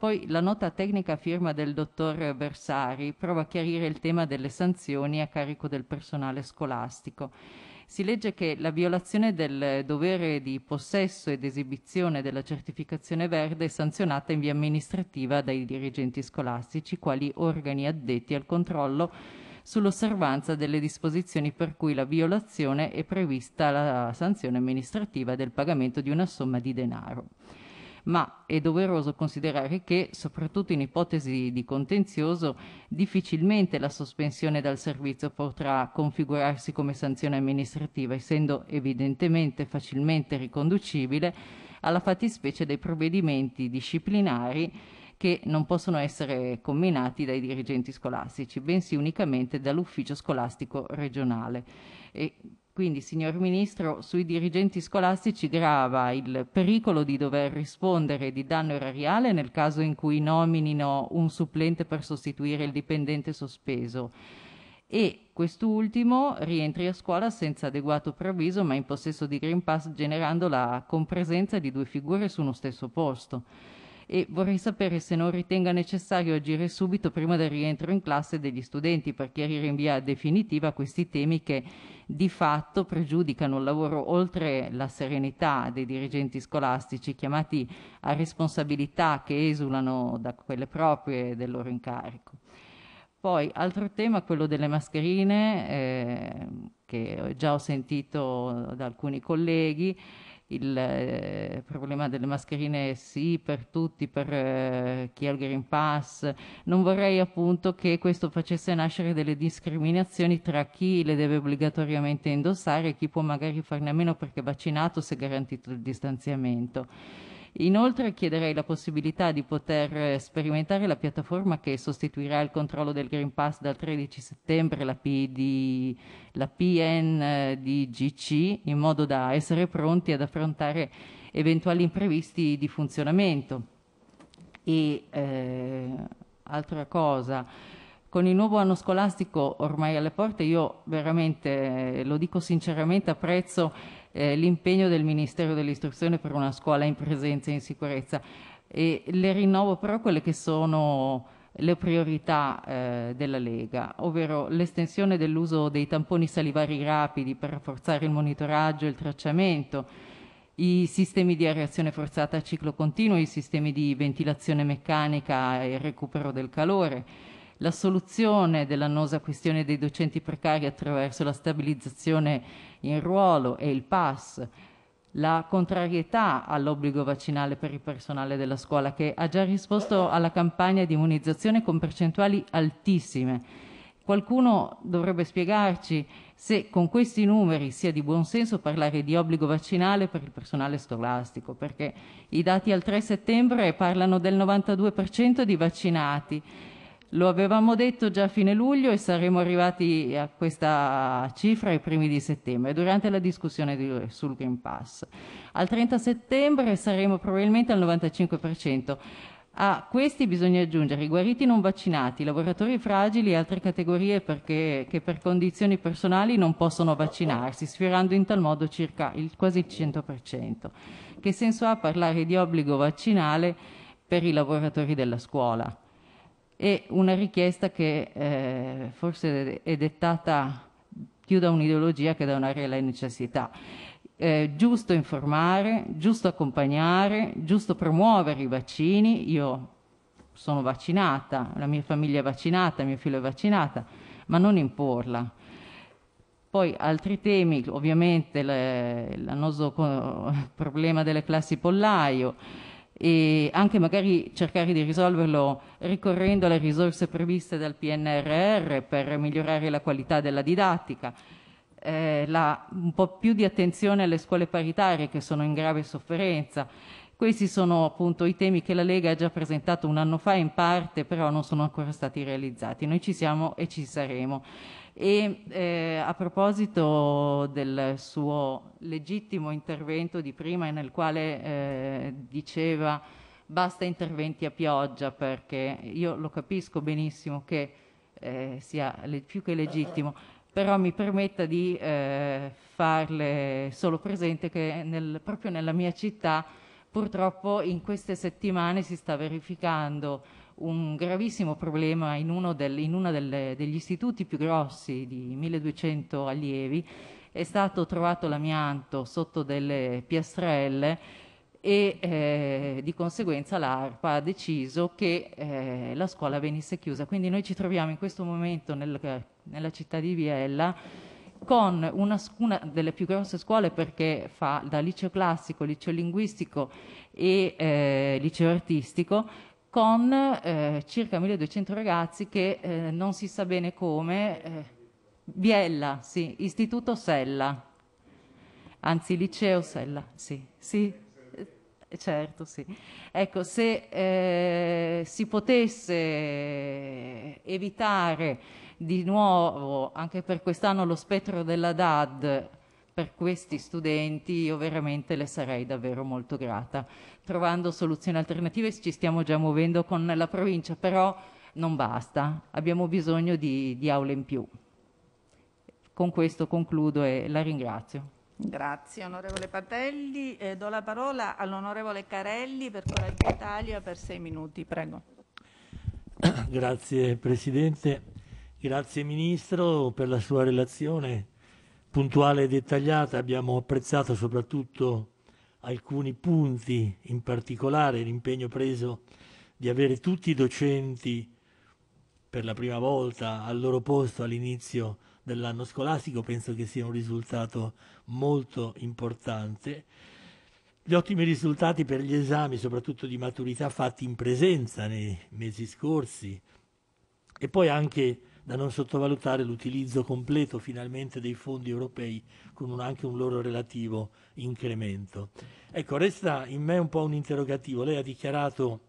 Poi la nota tecnica firma del dottor Bersari prova a chiarire il tema delle sanzioni a carico del personale scolastico. Si legge che la violazione del dovere di possesso ed esibizione della certificazione verde è sanzionata in via amministrativa dai dirigenti scolastici, quali organi addetti al controllo sull'osservanza delle disposizioni per cui la violazione è prevista la sanzione amministrativa del pagamento di una somma di denaro ma è doveroso considerare che, soprattutto in ipotesi di contenzioso, difficilmente la sospensione dal servizio potrà configurarsi come sanzione amministrativa, essendo evidentemente facilmente riconducibile alla fattispecie dei provvedimenti disciplinari che non possono essere combinati dai dirigenti scolastici, bensì unicamente dall'ufficio scolastico regionale. E quindi, signor Ministro, sui dirigenti scolastici grava il pericolo di dover rispondere di danno erariale nel caso in cui nominino un supplente per sostituire il dipendente sospeso e quest'ultimo rientri a scuola senza adeguato preavviso ma in possesso di Green Pass generando la compresenza di due figure su uno stesso posto e vorrei sapere se non ritenga necessario agire subito prima del rientro in classe degli studenti per chiarire in via definitiva questi temi che di fatto pregiudicano il lavoro oltre la serenità dei dirigenti scolastici chiamati a responsabilità che esulano da quelle proprie del loro incarico. Poi, altro tema, quello delle mascherine, eh, che già ho sentito da alcuni colleghi, il eh, problema delle mascherine sì per tutti, per eh, chi ha il Green Pass. Non vorrei appunto che questo facesse nascere delle discriminazioni tra chi le deve obbligatoriamente indossare e chi può magari farne a meno perché vaccinato se garantito il distanziamento. Inoltre chiederei la possibilità di poter eh, sperimentare la piattaforma che sostituirà il controllo del Green Pass dal 13 settembre, la, PD, la PNDGC, eh, in modo da essere pronti ad affrontare eventuali imprevisti di funzionamento. E eh, altra cosa, con il nuovo anno scolastico ormai alle porte, io veramente, eh, lo dico sinceramente, apprezzo eh, l'impegno del Ministero dell'Istruzione per una scuola in presenza e in sicurezza. E le rinnovo però quelle che sono le priorità eh, della Lega, ovvero l'estensione dell'uso dei tamponi salivari rapidi per rafforzare il monitoraggio e il tracciamento, i sistemi di aerazione forzata a ciclo continuo, i sistemi di ventilazione meccanica e recupero del calore, la soluzione dell'annosa questione dei docenti precari attraverso la stabilizzazione in ruolo e il PAS, la contrarietà all'obbligo vaccinale per il personale della scuola che ha già risposto alla campagna di immunizzazione con percentuali altissime. Qualcuno dovrebbe spiegarci se con questi numeri sia di buon senso parlare di obbligo vaccinale per il personale scolastico, perché i dati al 3 settembre parlano del 92% di vaccinati lo avevamo detto già a fine luglio e saremo arrivati a questa cifra ai primi di settembre, durante la discussione di, sul Green Pass. Al 30 settembre saremo probabilmente al 95%. A questi bisogna aggiungere i guariti non vaccinati, i lavoratori fragili e altre categorie perché, che per condizioni personali non possono vaccinarsi, sfiorando in tal modo circa il, quasi il 100%. Che senso ha parlare di obbligo vaccinale per i lavoratori della scuola? e una richiesta che eh, forse è dettata più da un'ideologia che da una reale necessità. Eh, giusto informare, giusto accompagnare, giusto promuovere i vaccini. Io sono vaccinata, la mia famiglia è vaccinata, mio figlio è vaccinata, ma non imporla. Poi altri temi, ovviamente l'annoso problema delle classi pollaio, e anche magari cercare di risolverlo ricorrendo alle risorse previste dal PNRR per migliorare la qualità della didattica. Eh, la, un po' più di attenzione alle scuole paritarie che sono in grave sofferenza. Questi sono appunto i temi che la Lega ha già presentato un anno fa in parte, però non sono ancora stati realizzati. Noi ci siamo e ci saremo. E eh, a proposito del suo legittimo intervento di prima nel quale eh, diceva basta interventi a pioggia perché io lo capisco benissimo che eh, sia le- più che legittimo, però mi permetta di eh, farle solo presente che nel, proprio nella mia città purtroppo in queste settimane si sta verificando un gravissimo problema in uno, del, in uno delle, degli istituti più grossi di 1200 allievi, è stato trovato l'amianto sotto delle piastrelle e eh, di conseguenza l'ARPA ha deciso che eh, la scuola venisse chiusa. Quindi noi ci troviamo in questo momento nel, nella città di Biella con una, una, delle più grosse scuole perché fa da liceo classico, liceo linguistico e eh, liceo artistico con eh, circa 1200 ragazzi che eh, non si sa bene come, eh, Biella, sì, Istituto Sella, anzi Liceo Sella, sì, sì, eh, certo, sì. Ecco, se eh, si potesse evitare di nuovo, anche per quest'anno, lo spettro della DAD, per questi studenti io veramente le sarei davvero molto grata. Trovando soluzioni alternative ci stiamo già muovendo con la provincia, però non basta, abbiamo bisogno di, di aule in più. Con questo concludo e la ringrazio.
Grazie onorevole Patelli. Eh, do la parola all'onorevole Carelli per Coraggio Italia per sei minuti. Prego.
Grazie Presidente, grazie Ministro per la sua relazione puntuale e dettagliata, abbiamo apprezzato soprattutto alcuni punti, in particolare l'impegno preso di avere tutti i docenti per la prima volta al loro posto all'inizio dell'anno scolastico, penso che sia un risultato molto importante. Gli ottimi risultati per gli esami, soprattutto di maturità, fatti in presenza nei mesi scorsi e poi anche da non sottovalutare l'utilizzo completo finalmente dei fondi europei con un, anche un loro relativo incremento. Ecco, resta in me un po' un interrogativo. Lei ha dichiarato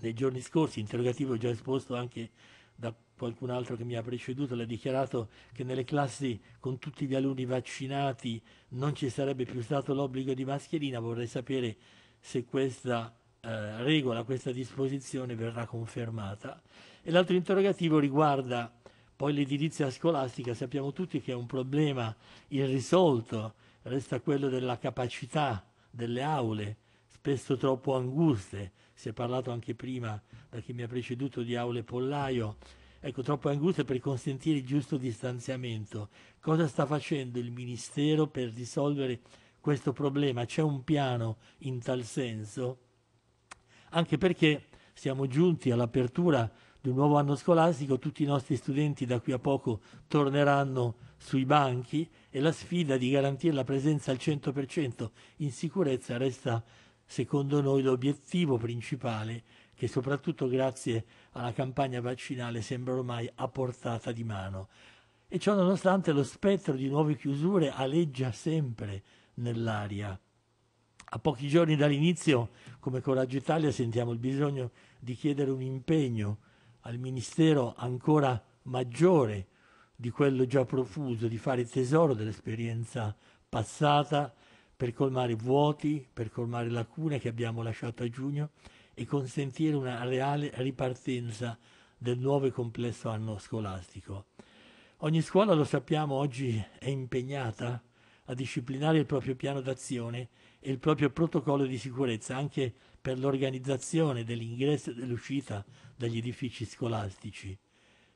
nei giorni scorsi, interrogativo già esposto anche da qualcun altro che mi ha preceduto, l'ha dichiarato che nelle classi con tutti gli alunni vaccinati non ci sarebbe più stato l'obbligo di mascherina. Vorrei sapere se questa eh, regola questa disposizione verrà confermata. E l'altro interrogativo riguarda poi l'edilizia scolastica, sappiamo tutti che è un problema irrisolto, resta quello della capacità delle aule, spesso troppo anguste, si è parlato anche prima da chi mi ha preceduto di aule pollaio, ecco, troppo anguste per consentire il giusto distanziamento. Cosa sta facendo il Ministero per risolvere questo problema? C'è un piano in tal senso? anche perché siamo giunti all'apertura di un nuovo anno scolastico, tutti i nostri studenti da qui a poco torneranno sui banchi e la sfida di garantire la presenza al 100% in sicurezza resta secondo noi l'obiettivo principale che soprattutto grazie alla campagna vaccinale sembra ormai a portata di mano. E ciò nonostante lo spettro di nuove chiusure aleggia sempre nell'aria a pochi giorni dall'inizio, come Coraggio Italia, sentiamo il bisogno di chiedere un impegno al Ministero ancora maggiore di quello già profuso, di fare tesoro dell'esperienza passata per colmare vuoti, per colmare lacune che abbiamo lasciato a giugno e consentire una reale ripartenza del nuovo e complesso anno scolastico. Ogni scuola, lo sappiamo, oggi è impegnata a disciplinare il proprio piano d'azione e il proprio protocollo di sicurezza anche per l'organizzazione dell'ingresso e dell'uscita dagli edifici scolastici,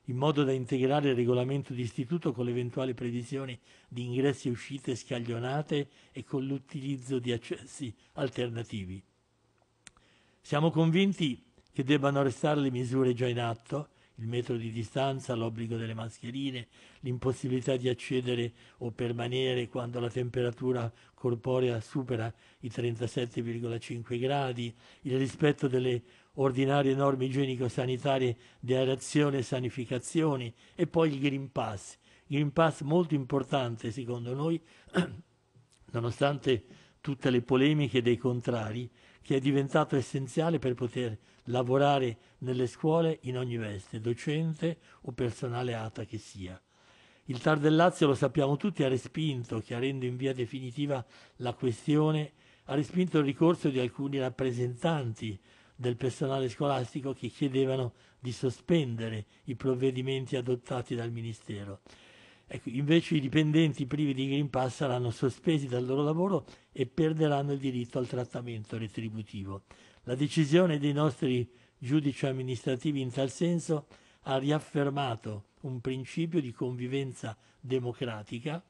in modo da integrare il regolamento d'istituto con le eventuali previsioni di ingressi e uscite scaglionate e con l'utilizzo di accessi alternativi. Siamo convinti che debbano restare le misure già in atto il metro di distanza, l'obbligo delle mascherine, l'impossibilità di accedere o permanere quando la temperatura corporea supera i 37,5 gradi, il rispetto delle ordinarie norme igienico-sanitarie di aerazione e sanificazione e poi il Green Pass. Green Pass molto importante secondo noi, *clears throat* nonostante tutte le polemiche dei contrari, che è diventato essenziale per poter lavorare nelle scuole in ogni veste, docente o personale ATA che sia. Il TAR del Lazio, lo sappiamo tutti, ha respinto, chiarendo in via definitiva la questione, ha respinto il ricorso di alcuni rappresentanti del personale scolastico che chiedevano di sospendere i provvedimenti adottati dal Ministero. Ecco, invece i dipendenti privi di Green Pass saranno sospesi dal loro lavoro e perderanno il diritto al trattamento retributivo. La decisione dei nostri giudici amministrativi in tal senso ha riaffermato un principio di convivenza democratica,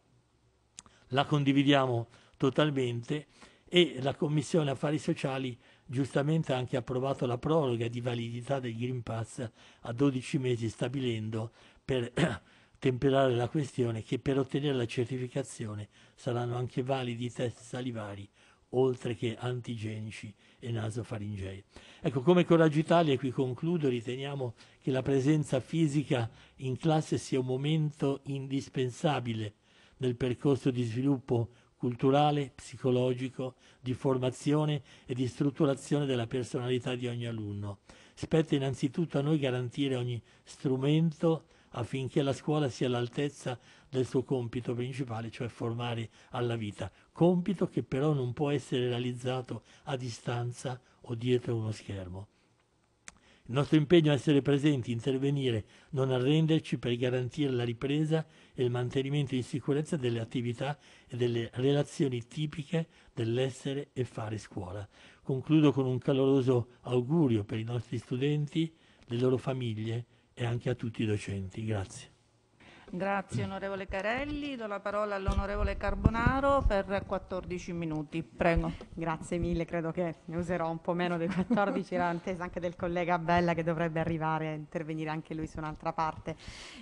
la condividiamo totalmente e la Commissione Affari Sociali giustamente ha anche approvato la proroga di validità del Green Pass a 12 mesi stabilendo per *clears throat* temperare la questione che per ottenere la certificazione saranno anche validi i test salivari oltre che antigenici e nasofaringei. Ecco, come Coraggio Italia, e qui concludo, riteniamo che la presenza fisica in classe sia un momento indispensabile del percorso di sviluppo culturale, psicologico, di formazione e di strutturazione della personalità di ogni alunno. Spetta innanzitutto a noi garantire ogni strumento affinché la scuola sia all'altezza del suo compito principale, cioè formare alla vita, compito che però non può essere realizzato a distanza o dietro uno schermo. Il nostro impegno è essere presenti, intervenire, non arrenderci per garantire la ripresa e il mantenimento in sicurezza delle attività e delle relazioni tipiche dell'essere e fare scuola. Concludo con un caloroso augurio per i nostri studenti, le loro famiglie e anche a tutti i docenti. Grazie.
Grazie onorevole Carelli, do la parola all'onorevole Carbonaro per 14 minuti, prego.
Grazie mille, credo che ne userò un po' meno dei 14, *laughs* era intesa anche del collega Bella che dovrebbe arrivare a intervenire anche lui su un'altra parte.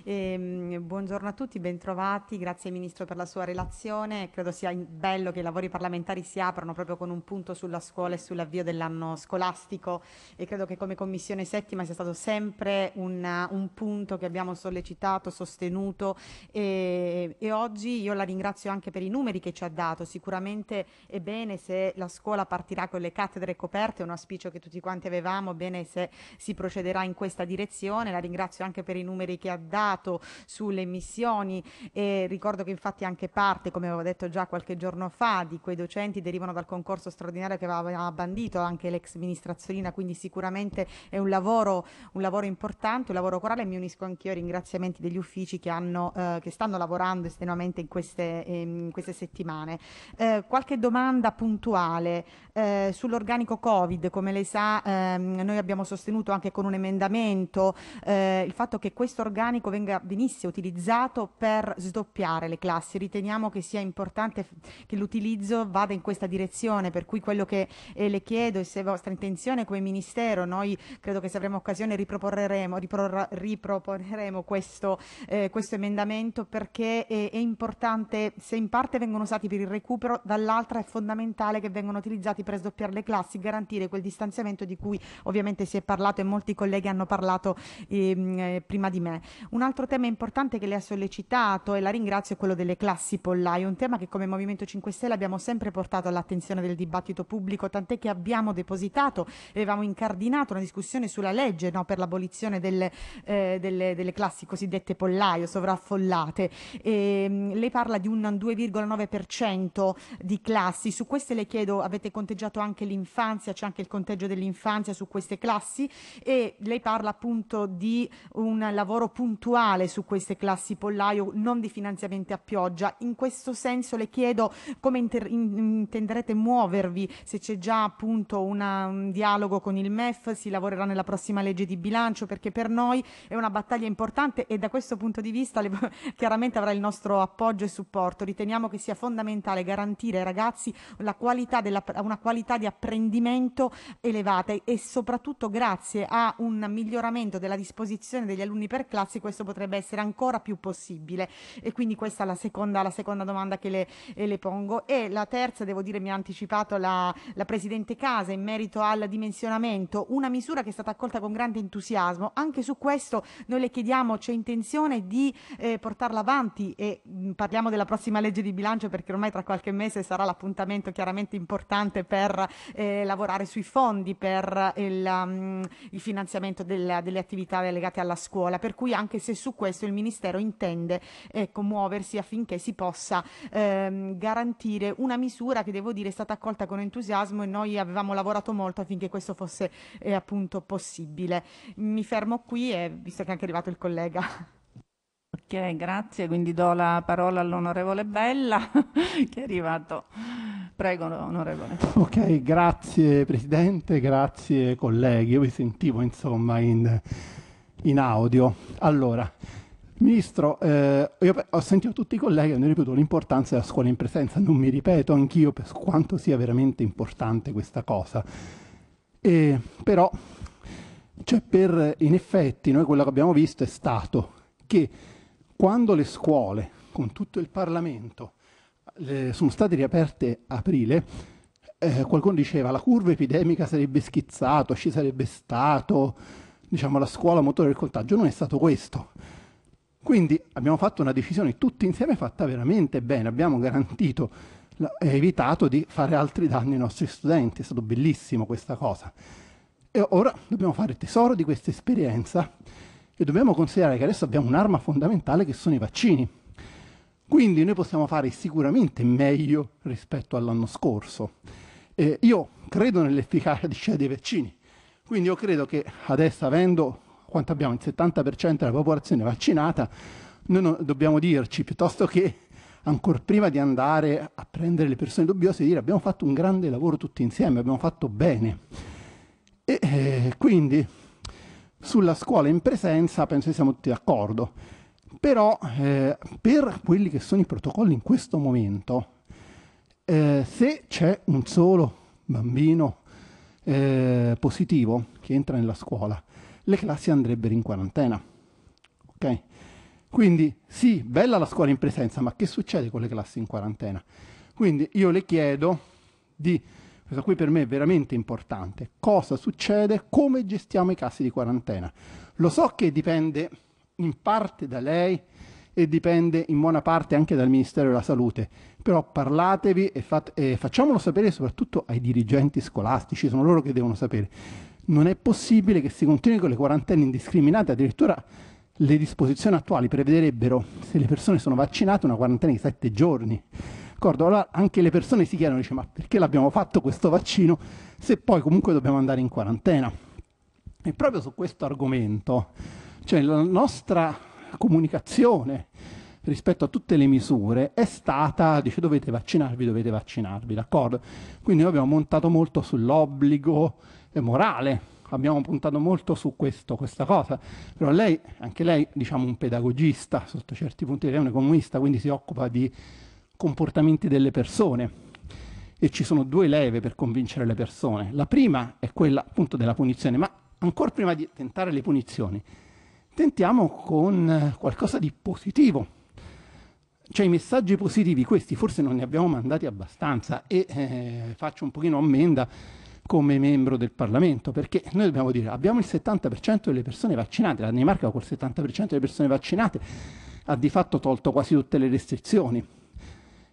E, ehm, buongiorno a tutti, bentrovati, grazie Ministro per la sua relazione, credo sia bello che i lavori parlamentari si aprano proprio con un punto sulla scuola e sull'avvio dell'anno scolastico e credo che come Commissione Settima sia stato sempre una, un punto che abbiamo sollecitato, sostenuto aiuto e, eh, e, oggi io la ringrazio anche per i numeri che ci ha dato. Sicuramente è bene se la scuola partirà con le cattedre coperte, un auspicio che tutti quanti avevamo, bene se si procederà in questa direzione. La ringrazio anche per i numeri che ha dato sulle missioni e ricordo che infatti anche parte, come avevo detto già qualche giorno fa, di quei docenti derivano dal concorso straordinario che aveva bandito anche l'ex ministra Zorina, quindi sicuramente è un lavoro, un lavoro importante, un lavoro corale e mi unisco anch'io ai ringraziamenti degli uffici che hanno hanno, eh, che stanno lavorando estremamente in queste, in queste settimane. Eh, qualche domanda puntuale eh, sull'organico Covid, come lei sa ehm, noi abbiamo sostenuto anche con un emendamento eh, il fatto che questo organico venga, venisse utilizzato per sdoppiare le classi, riteniamo che sia importante che l'utilizzo vada in questa direzione, per cui quello che eh, le chiedo e se è vostra intenzione come Ministero, noi credo che se avremo occasione riproporremo, riproporremo questo, eh, questo questo emendamento perché è, è, importante, se in parte vengono usati per il recupero, dall'altra è fondamentale che vengano utilizzati per sdoppiare le classi, garantire quel distanziamento di cui ovviamente si è parlato e molti colleghi hanno parlato ehm, eh, prima di me. Un altro tema importante che le ha sollecitato e la ringrazio è quello delle classi pollaio, un tema che come Movimento 5 Stelle abbiamo sempre portato all'attenzione del dibattito pubblico, tant'è che abbiamo depositato, e avevamo incardinato una discussione sulla legge no, per l'abolizione delle, eh, delle, delle classi cosiddette pollaio, o sovraffollate. E, ehm, lei parla di un 2,9% di classi, su queste le chiedo, avete conteggiato anche l'infanzia, c'è anche il conteggio dell'infanzia su queste classi e lei parla appunto di un lavoro puntuale su queste classi pollaio, non di finanziamenti a pioggia. In questo senso le chiedo come inter- intenderete muovervi, se c'è già appunto una, un dialogo con il MEF, si lavorerà nella prossima legge di bilancio perché per noi è una battaglia importante e da questo punto di vista vista le, *laughs* chiaramente avrà il nostro appoggio e supporto. Riteniamo che sia fondamentale garantire ai ragazzi qualità della, una qualità di apprendimento elevata e soprattutto grazie a un miglioramento della disposizione degli alunni per classi questo potrebbe essere ancora più possibile. E quindi questa è la seconda, la seconda domanda che le, eh, le, pongo. E la terza, devo dire, mi ha anticipato la, la Presidente Casa in merito al dimensionamento, una misura che è stata accolta con grande entusiasmo. Anche su questo noi le chiediamo c'è intenzione di eh, portarla avanti e mh, mm, parliamo della prossima legge di bilancio perché ormai tra qualche mese sarà l'appuntamento chiaramente importante per eh, lavorare sui fondi per il, um, il finanziamento del, delle attività legate alla scuola, per cui anche se su questo il Ministero intende ecco, muoversi affinché si possa ehm, garantire una misura che devo dire è stata accolta con entusiasmo e noi avevamo lavorato molto affinché questo fosse eh, appunto possibile. Mi fermo qui e visto che è anche arrivato il collega. Ok, grazie. Quindi
do la parola all'onorevole Bella *laughs* che è arrivato. Prego, onorevole.
Ok, grazie Presidente, grazie colleghi. Io vi sentivo insomma in, in audio. Allora, Ministro, eh, io ho sentito tutti i colleghi hanno ripetuto l'importanza della scuola in presenza. Non mi ripeto anch'io per quanto sia veramente importante questa cosa. E, però, cioè per, in effetti, noi quello che abbiamo visto è stato che quando le scuole, con tutto il Parlamento, le, sono state riaperte a aprile, eh, qualcuno diceva la curva epidemica sarebbe schizzato, ci sarebbe stato, diciamo, la scuola motore del contagio. Non è stato questo. Quindi abbiamo fatto una decisione tutti insieme fatta veramente bene, abbiamo garantito e evitato di fare altri danni ai nostri studenti, è stato bellissimo questa cosa. E ora dobbiamo fare tesoro di questa esperienza e dobbiamo considerare che adesso abbiamo un'arma fondamentale che sono i vaccini. Quindi noi possiamo fare sicuramente meglio rispetto all'anno scorso. Eh, io credo nell'efficacia dei vaccini, quindi io credo che adesso avendo quanto abbiamo il 70% della popolazione vaccinata, noi dobbiamo dirci piuttosto che ancora prima di andare a prendere le persone dubbiose, dire abbiamo fatto un grande lavoro tutti insieme, abbiamo fatto bene. E eh, quindi sulla scuola in presenza penso che siamo tutti d'accordo, però eh, per quelli che sono i protocolli in questo momento, eh, se c'è un solo bambino eh, positivo che entra nella scuola, le classi andrebbero in quarantena. Okay? Quindi sì, bella la scuola in presenza, ma che succede con le classi in quarantena? Quindi io le chiedo di questa qui per me è veramente importante. Cosa succede? Come gestiamo i casi di quarantena? Lo so che dipende in parte da lei e dipende in buona parte anche dal Ministero della Salute, però parlatevi e, fat- e facciamolo sapere soprattutto ai dirigenti scolastici, sono loro che devono sapere. Non è possibile che si continui con le quarantene indiscriminate, addirittura le disposizioni attuali prevederebbero, se le persone sono vaccinate, una quarantena di sette giorni d'accordo. Allora anche le persone si chiedono, dice, ma perché l'abbiamo fatto questo vaccino se poi comunque dobbiamo andare in quarantena? E proprio su questo argomento, cioè la nostra comunicazione rispetto a tutte le misure è stata, dice dovete vaccinarvi, dovete vaccinarvi, d'accordo? Quindi noi abbiamo montato molto sull'obbligo morale, abbiamo puntato molto su questo, questa cosa, però lei, anche lei, diciamo un pedagogista sotto certi punti, lei è un economista, quindi si occupa di comportamenti delle persone. E ci sono due leve per convincere le persone. La prima è quella appunto della punizione, ma ancora prima di tentare le punizioni, tentiamo con eh, qualcosa di positivo. Cioè i messaggi positivi, questi forse non ne abbiamo mandati abbastanza e eh, faccio un pochino ammenda come membro del Parlamento, perché noi dobbiamo dire abbiamo il 70% delle persone vaccinate, la Danimarca con il 70% delle persone vaccinate ha di fatto tolto quasi tutte le restrizioni,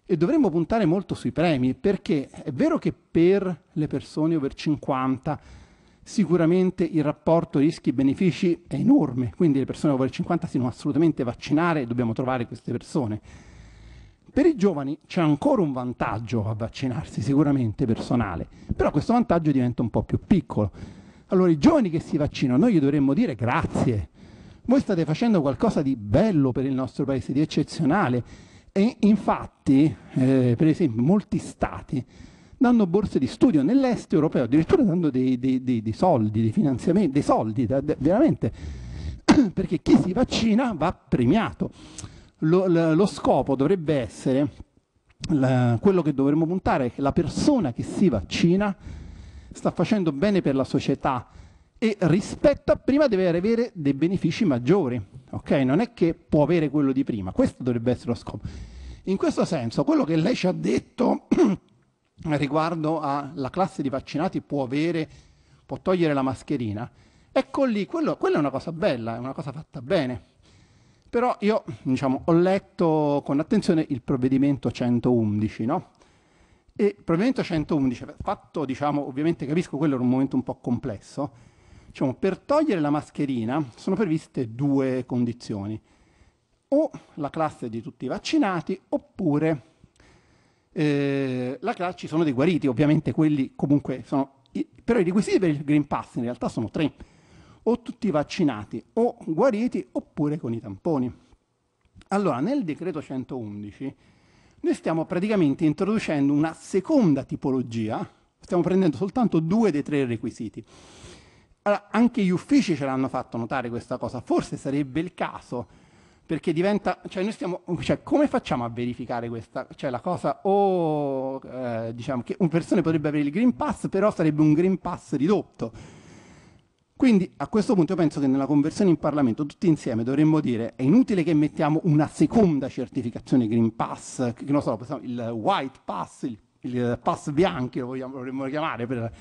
e dovremmo puntare molto sui premi perché è vero che per le persone over 50 sicuramente il rapporto rischi-benefici è enorme, quindi le persone over 50 si devono assolutamente vaccinare e dobbiamo trovare queste persone. Per i giovani c'è ancora un vantaggio a vaccinarsi, sicuramente personale, però questo vantaggio diventa un po' più piccolo. Allora i giovani che si vaccinano noi gli dovremmo dire grazie, voi state facendo qualcosa di bello per il nostro paese, di eccezionale e infatti, eh, per esempio, molti stati danno borse di studio nell'est europeo, addirittura danno dei, dei, dei, dei soldi, dei finanziamenti, dei soldi, da, da, veramente, *clears throat* perché chi si vaccina va premiato. Lo, lo, lo scopo dovrebbe essere, la, quello che dovremmo puntare è che la persona che si vaccina sta facendo bene per la società e rispetto a prima deve avere dei benefici maggiori ok? Non è che può avere quello di prima, questo dovrebbe essere lo scopo. In questo senso, quello che lei ci ha detto *clears throat* riguardo alla classe di vaccinati può avere, può togliere la mascherina, ecco lì, quello, quella è una cosa bella, è una cosa fatta bene. Però io diciamo, ho letto con attenzione il provvedimento 111, no? E il provvedimento 111, fatto diciamo, ovviamente capisco quello era un momento un po' complesso, Diciamo, per togliere la mascherina sono previste due condizioni, o la classe di tutti i vaccinati oppure eh, la classe ci sono dei guariti, ovviamente quelli comunque sono... Però i requisiti per il Green Pass in realtà sono tre, o tutti vaccinati o guariti oppure con i tamponi. Allora, nel decreto 111 noi stiamo praticamente introducendo una seconda tipologia, stiamo prendendo soltanto due dei tre requisiti allora, anche gli uffici ce l'hanno fatto notare questa cosa, forse sarebbe il caso, perché diventa, cioè noi stiamo, cioè come facciamo a verificare questa, cioè la cosa o eh, diciamo che un persona potrebbe avere il Green Pass, però sarebbe un Green Pass ridotto. Quindi a questo punto io penso che nella conversione in Parlamento tutti insieme dovremmo dire è inutile che mettiamo una seconda certificazione Green Pass, che non so, il White Pass, il, il Pass Bianchi lo vogliamo, lo vorremmo chiamare per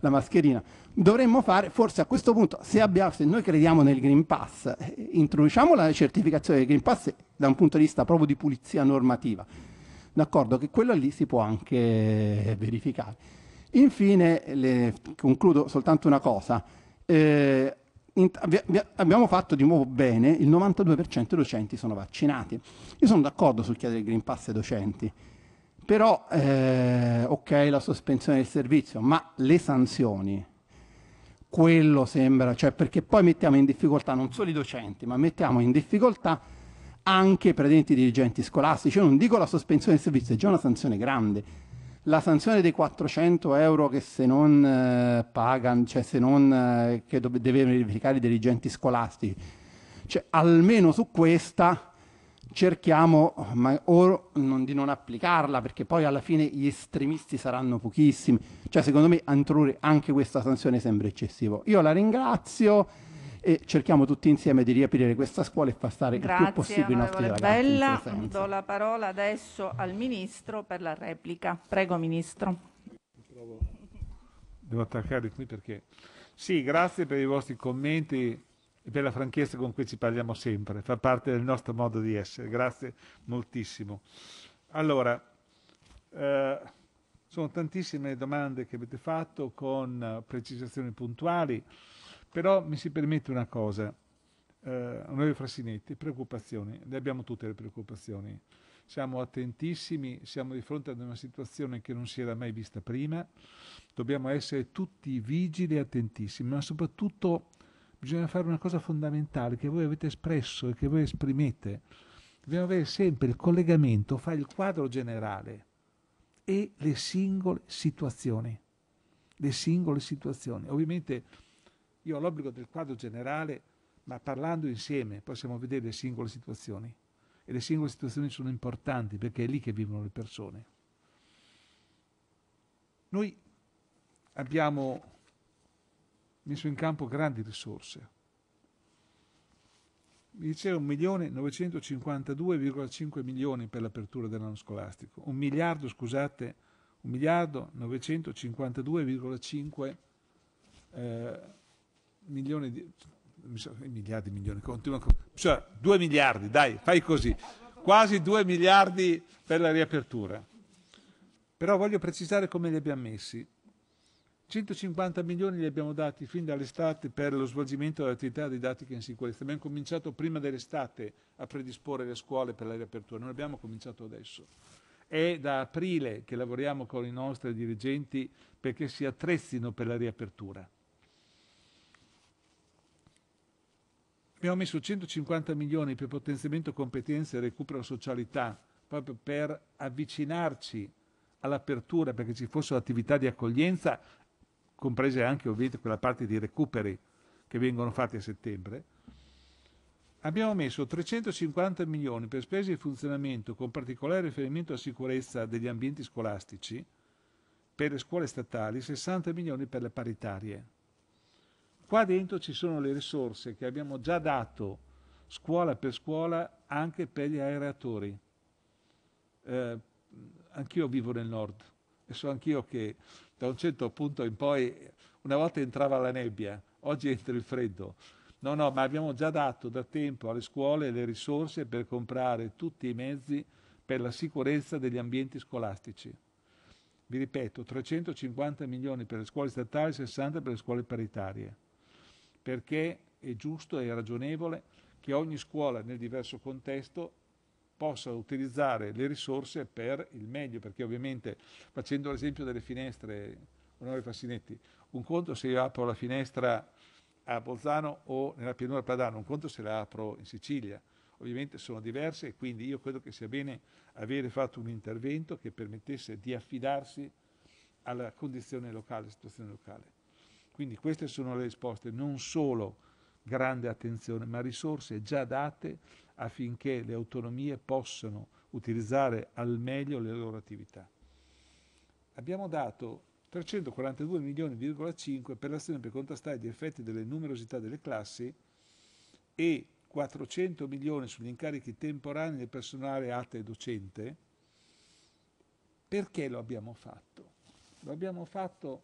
la mascherina dovremmo fare, forse a questo punto, se, abbiamo, se noi crediamo nel Green Pass, eh, introduciamo la certificazione del Green Pass da un punto di vista proprio di pulizia normativa. D'accordo che quello lì si può anche verificare. Infine, le, concludo soltanto una cosa. Eh, in, vi, abbiamo fatto di nuovo bene, il 92% dei docenti sono vaccinati. Io sono d'accordo sul chiedere il Green Pass ai docenti, però eh, ok la sospensione del servizio, ma le sanzioni quello sembra, cioè perché poi mettiamo in difficoltà non solo i docenti, ma mettiamo in difficoltà anche i esempio, dirigenti scolastici. Io non dico la sospensione del servizio, è già una sanzione grande. La sanzione dei 400 euro che se non eh, pagano, cioè se non eh, che devono verificare i dirigenti scolastici, cioè almeno su questa cerchiamo ma, o non, di non applicarla perché poi alla fine gli estremisti saranno pochissimi. Cioè secondo me Antruri anche questa sanzione sembra eccessiva. Io la ringrazio e cerchiamo tutti insieme di riaprire questa scuola e far stare Grazie, il più possibile i nostri ragazzi. Bella,
do la parola adesso al Ministro per la replica. Prego Ministro.
Devo attaccare qui perché... Sì, grazie per i vostri commenti e per la franchezza con cui ci parliamo sempre, fa parte del nostro modo di essere, grazie moltissimo. Allora, eh, sono tantissime le domande che avete fatto con eh, precisazioni puntuali, però mi si permette una cosa, eh, onorevole Frassinetti, preoccupazioni, le abbiamo tutte le preoccupazioni, siamo attentissimi, siamo di fronte ad una situazione che non si era mai vista prima, dobbiamo essere tutti vigili e attentissimi, ma soprattutto bisogna fare una cosa fondamentale che voi avete espresso e che voi esprimete. Dobbiamo avere sempre il collegamento fra il quadro generale e le singole situazioni. Le singole situazioni. Ovviamente io ho l'obbligo del quadro generale, ma parlando insieme possiamo vedere le singole situazioni. E le singole situazioni sono importanti perché è lì che vivono le persone. Noi abbiamo messo in campo grandi risorse. Mi diceva 1.952,5 milioni per l'apertura dell'anno scolastico, un miliardo, scusate, 1 miliardo 952,5 eh, milioni di... Eh, miliardi, milioni, continua, cioè 2 miliardi, dai, fai così, quasi 2 miliardi per la riapertura. Però voglio precisare come li abbiamo messi. 150 milioni li abbiamo dati fin dall'estate per lo svolgimento dell'attività didattica in sicurezza. Abbiamo cominciato prima dell'estate a predisporre le scuole per la riapertura, non abbiamo cominciato adesso. È da aprile che lavoriamo con i nostri dirigenti perché si attrezzino per la riapertura. Abbiamo messo 150 milioni per potenziamento competenze e recupero socialità, proprio per avvicinarci all'apertura perché ci fosse l'attività di accoglienza comprese anche ovviamente quella parte di recuperi che vengono fatti a settembre, abbiamo messo 350 milioni per spese di funzionamento con particolare riferimento a sicurezza degli ambienti scolastici, per le scuole statali, 60 milioni per le paritarie. Qua dentro ci sono le risorse che abbiamo già dato scuola per scuola anche per gli aereatori. Eh, anch'io vivo nel nord e so anch'io che da un certo punto in poi, una volta entrava la nebbia, oggi entra il freddo. No, no, ma abbiamo già dato da tempo alle scuole le risorse per comprare tutti i mezzi per la sicurezza degli ambienti scolastici. Vi ripeto, 350 milioni per le scuole statali e 60 per le scuole paritarie, perché è giusto e ragionevole che ogni scuola nel diverso contesto possa utilizzare le risorse per il meglio, perché ovviamente facendo l'esempio delle finestre, onore Fassinetti, un conto se io apro la finestra a Bolzano o nella pianura Padana, un conto se la apro in Sicilia, ovviamente sono diverse e quindi io credo che sia bene avere fatto un intervento che permettesse di affidarsi alla condizione locale, alla situazione locale. Quindi queste sono le risposte, non solo grande attenzione, ma risorse già date affinché le autonomie possano utilizzare al meglio le loro attività. Abbiamo dato 342 milioni,5 per l'azione per contrastare gli effetti delle numerosità delle classi e 400 milioni sugli incarichi temporanei del personale ATA e docente. Perché lo abbiamo fatto? Lo abbiamo fatto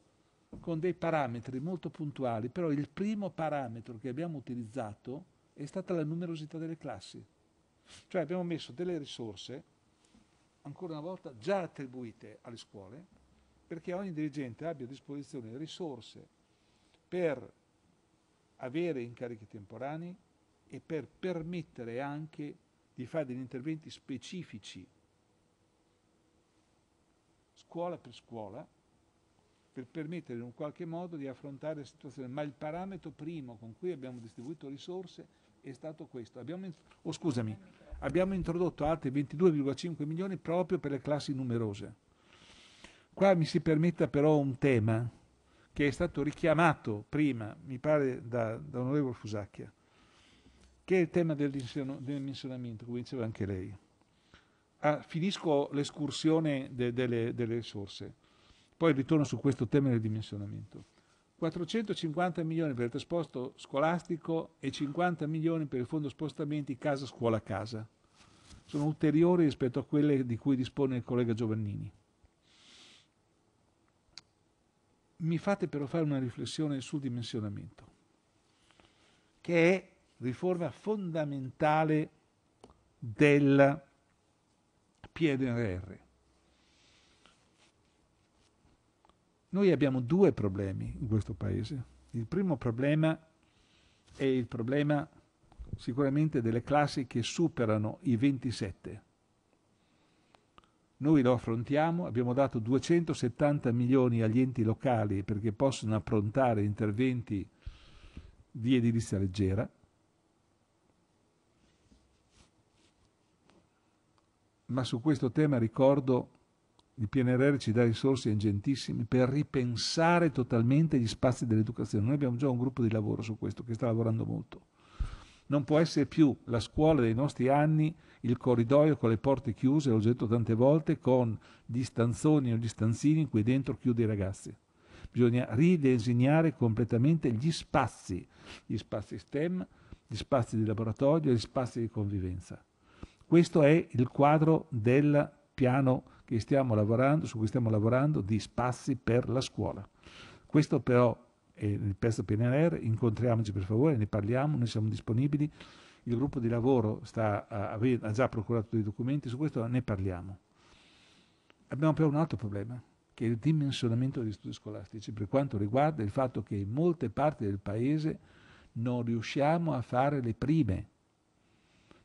con dei parametri molto puntuali, però il primo parametro che abbiamo utilizzato è stata la numerosità delle classi. Cioè abbiamo messo delle risorse, ancora una volta, già attribuite alle scuole, perché ogni dirigente abbia a disposizione risorse per avere incarichi temporanei e per permettere anche di fare degli interventi specifici, scuola per scuola, per permettere in un qualche modo di affrontare la situazione, ma il parametro primo con cui abbiamo distribuito risorse è stato questo. Abbiamo, oh, scusami, abbiamo introdotto altri 22,5 milioni proprio per le classi numerose. Qua mi si permetta però un tema che è stato richiamato prima, mi pare, da, da onorevole Fusacchia, che è il tema del dimensionamento, come diceva anche lei. Ah, finisco l'escursione de, delle, delle risorse poi ritorno su questo tema del dimensionamento. 450 milioni per il trasporto scolastico e 50 milioni per il fondo spostamenti casa scuola casa. Sono ulteriori rispetto a quelle di cui dispone il collega Giovannini. Mi fate però fare una riflessione sul dimensionamento, che è riforma fondamentale del PNRR. Noi abbiamo due problemi in questo Paese. Il primo problema è il problema sicuramente delle classi che superano i 27. Noi lo affrontiamo, abbiamo dato 270 milioni agli enti locali perché possono approntare interventi di edilizia leggera. Ma su questo tema ricordo il PNRR ci dà risorse ingentissime per ripensare totalmente gli spazi dell'educazione. Noi abbiamo già un gruppo di lavoro su questo che sta lavorando molto. Non può essere più la scuola dei nostri anni il corridoio con le porte chiuse, l'ho detto tante volte, con gli stanzoni o gli stanzini in cui dentro chiude i ragazzi. Bisogna ridisegnare completamente gli spazi, gli spazi STEM, gli spazi di laboratorio, gli spazi di convivenza. Questo è il quadro del piano lavorando, su cui stiamo lavorando di spazi per la scuola. Questo però è il pezzo PNR, incontriamoci per favore, ne parliamo, noi siamo disponibili, il gruppo di lavoro sta, ha già procurato dei documenti, su questo ne parliamo. Abbiamo però un altro problema, che è il dimensionamento degli studi scolastici, per quanto riguarda il fatto che in molte parti del Paese non riusciamo a fare le prime,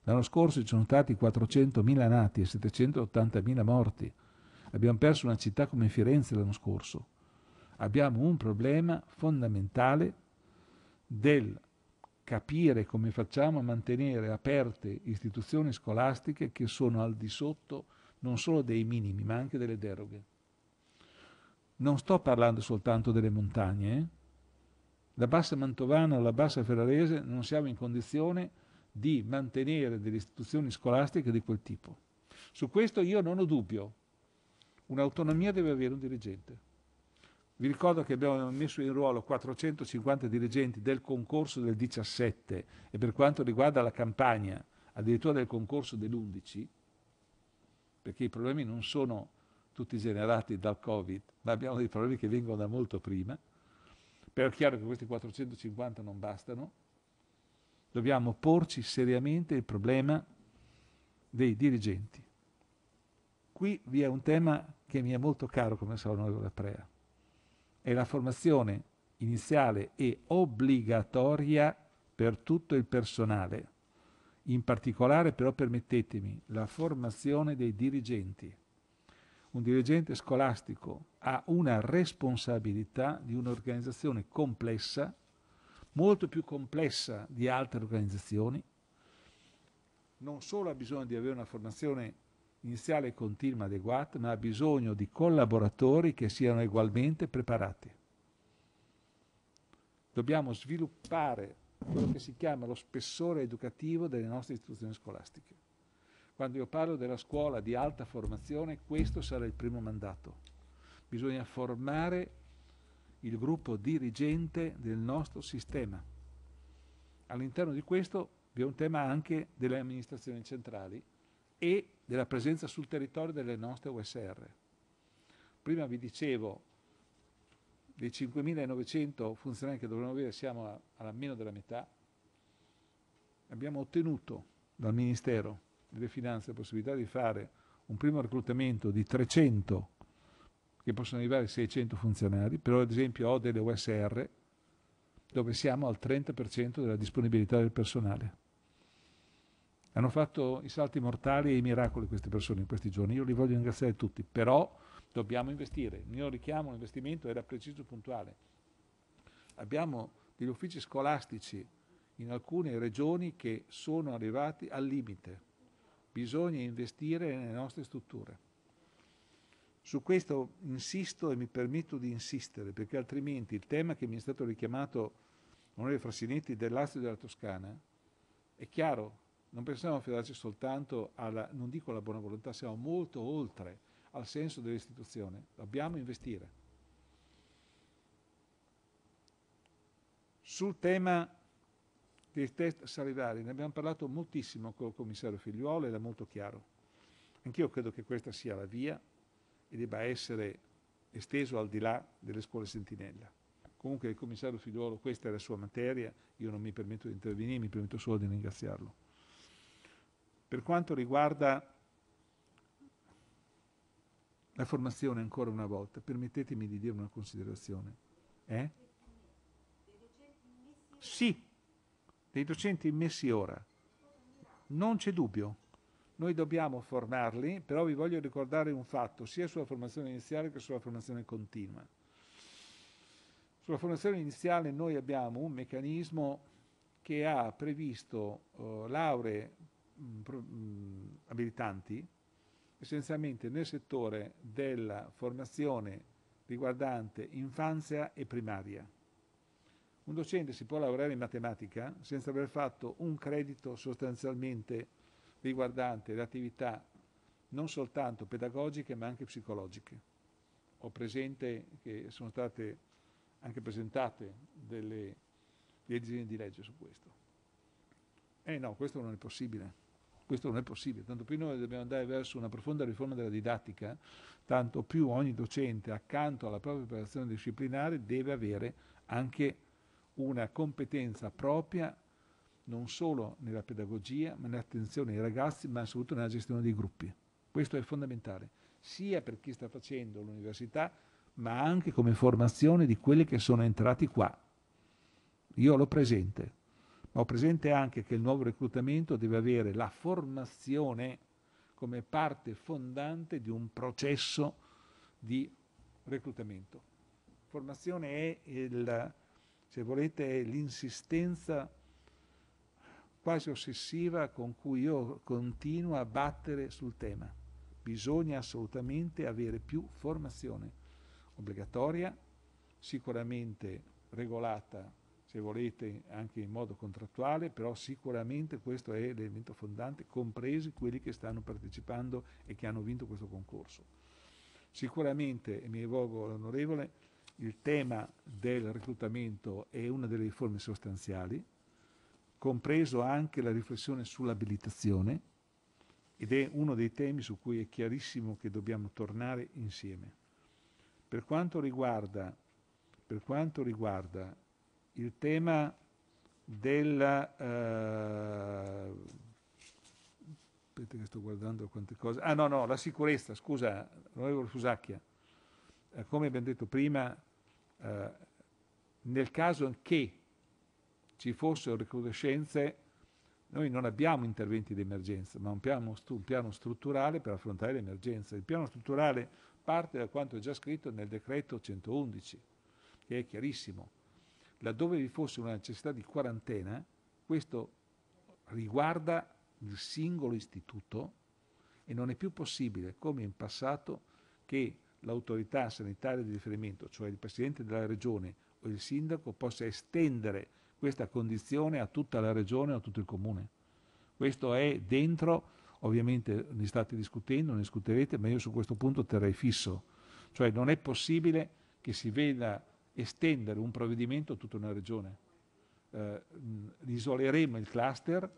L'anno scorso ci sono stati 400.000 nati e 780.000 morti. Abbiamo perso una città come Firenze l'anno scorso. Abbiamo un problema fondamentale del capire come facciamo a mantenere aperte istituzioni scolastiche che sono al di sotto non solo dei minimi ma anche delle deroghe. Non sto parlando soltanto delle montagne. Eh? La bassa mantovana o la bassa ferrarese non siamo in condizione di mantenere delle istituzioni scolastiche di quel tipo. Su questo io non ho dubbio. Un'autonomia deve avere un dirigente. Vi ricordo che abbiamo messo in ruolo 450 dirigenti del concorso del 17 e per quanto riguarda la campagna, addirittura del concorso dell'11, perché i problemi non sono tutti generati dal Covid, ma abbiamo dei problemi che vengono da molto prima. Però è chiaro che questi 450 non bastano, Dobbiamo porci seriamente il problema dei dirigenti. Qui vi è un tema che mi è molto caro come Salvatore Prea. È la formazione iniziale e obbligatoria per tutto il personale. In particolare però permettetemi la formazione dei dirigenti. Un dirigente scolastico ha una responsabilità di un'organizzazione complessa molto più complessa di altre organizzazioni, non solo ha bisogno di avere una formazione iniziale e continua adeguata, ma ha bisogno di collaboratori che siano ugualmente preparati. Dobbiamo sviluppare quello che si chiama lo spessore educativo delle nostre istituzioni scolastiche. Quando io parlo della scuola di alta formazione, questo sarà il primo mandato. Bisogna formare il gruppo dirigente del nostro sistema. All'interno di questo vi è un tema anche delle amministrazioni centrali e della presenza sul territorio delle nostre USR. Prima vi dicevo dei 5.900 funzionari che dovremmo avere siamo alla meno della metà, abbiamo ottenuto dal Ministero delle Finanze la possibilità di fare un primo reclutamento di 300 che possono arrivare a 600 funzionari, però ad esempio ho delle USR dove siamo al 30% della disponibilità del personale. Hanno fatto i salti mortali e i miracoli queste persone in questi giorni, io li voglio ringraziare tutti, però dobbiamo investire. Il mio richiamo all'investimento era preciso e puntuale. Abbiamo degli uffici scolastici in alcune regioni che sono arrivati al limite. Bisogna investire nelle nostre strutture. Su questo insisto e mi permetto di insistere, perché altrimenti il tema che mi è stato richiamato, onorevole Frassinetti, del della Toscana, è chiaro, non possiamo affidarci soltanto alla, non dico alla buona volontà, siamo molto oltre al senso dell'istituzione, dobbiamo investire. Sul tema dei test salivari, ne abbiamo parlato moltissimo con il commissario Figliuolo ed è molto chiaro. Anch'io credo che questa sia la via e debba essere esteso al di là delle scuole sentinella. Comunque il commissario Fiduolo, questa è la sua materia, io non mi permetto di intervenire, mi permetto solo di ringraziarlo. Per quanto riguarda la formazione, ancora una volta, permettetemi di dire una considerazione. Eh? Sì, dei docenti immessi ora, non c'è dubbio. Noi dobbiamo formarli, però vi voglio ricordare un fatto, sia sulla formazione iniziale che sulla formazione continua. Sulla formazione iniziale noi abbiamo un meccanismo che ha previsto uh, lauree mh, mm, mm, abilitanti essenzialmente nel settore della formazione riguardante infanzia e primaria. Un docente si può laureare in matematica senza aver fatto un credito sostanzialmente riguardante le attività non soltanto pedagogiche ma anche psicologiche. Ho presente che sono state anche presentate delle, dei disegni di legge su questo. Eh no, questo non è possibile. Questo non è possibile, tanto più noi dobbiamo andare verso una profonda riforma della didattica, tanto più ogni docente accanto alla propria preparazione disciplinare deve avere anche una competenza propria non solo nella pedagogia, ma nell'attenzione ai ragazzi, ma soprattutto nella gestione dei gruppi. Questo è fondamentale, sia per chi sta facendo l'università, ma anche come formazione di quelli che sono entrati qua. Io l'ho presente, ma ho presente anche che il nuovo reclutamento deve avere la formazione come parte fondante di un processo di reclutamento. Formazione è, il, se volete, l'insistenza quasi ossessiva con cui io continuo a battere sul tema. Bisogna assolutamente avere più formazione obbligatoria, sicuramente regolata, se volete, anche in modo contrattuale, però sicuramente questo è l'elemento fondante, compresi quelli che stanno partecipando e che hanno vinto questo concorso. Sicuramente, e mi rivolgo all'onorevole, il tema del reclutamento è una delle riforme sostanziali, compreso anche la riflessione sull'abilitazione ed è uno dei temi su cui è chiarissimo che dobbiamo tornare insieme. Per quanto riguarda, per quanto riguarda il tema della... Eh, aspetta che sto guardando quante cose... Ah no, no, la sicurezza, scusa, onorevole Fusacchia. Eh, come abbiamo detto prima, eh, nel caso che ci fossero recrudescenze, noi non abbiamo interventi di emergenza, ma un piano, un piano strutturale per affrontare l'emergenza. Il piano strutturale parte da quanto è già scritto nel decreto 111, che è chiarissimo. Laddove vi fosse una necessità di quarantena, questo riguarda il singolo istituto e non è più possibile, come in passato, che l'autorità sanitaria di riferimento, cioè il Presidente della Regione o il Sindaco, possa estendere questa condizione a tutta la regione, a tutto il comune. Questo è dentro, ovviamente ne state discutendo, ne discuterete, ma io su questo punto terrei fisso. Cioè non è possibile che si veda estendere un provvedimento a tutta una regione. Eh, isoleremo il cluster,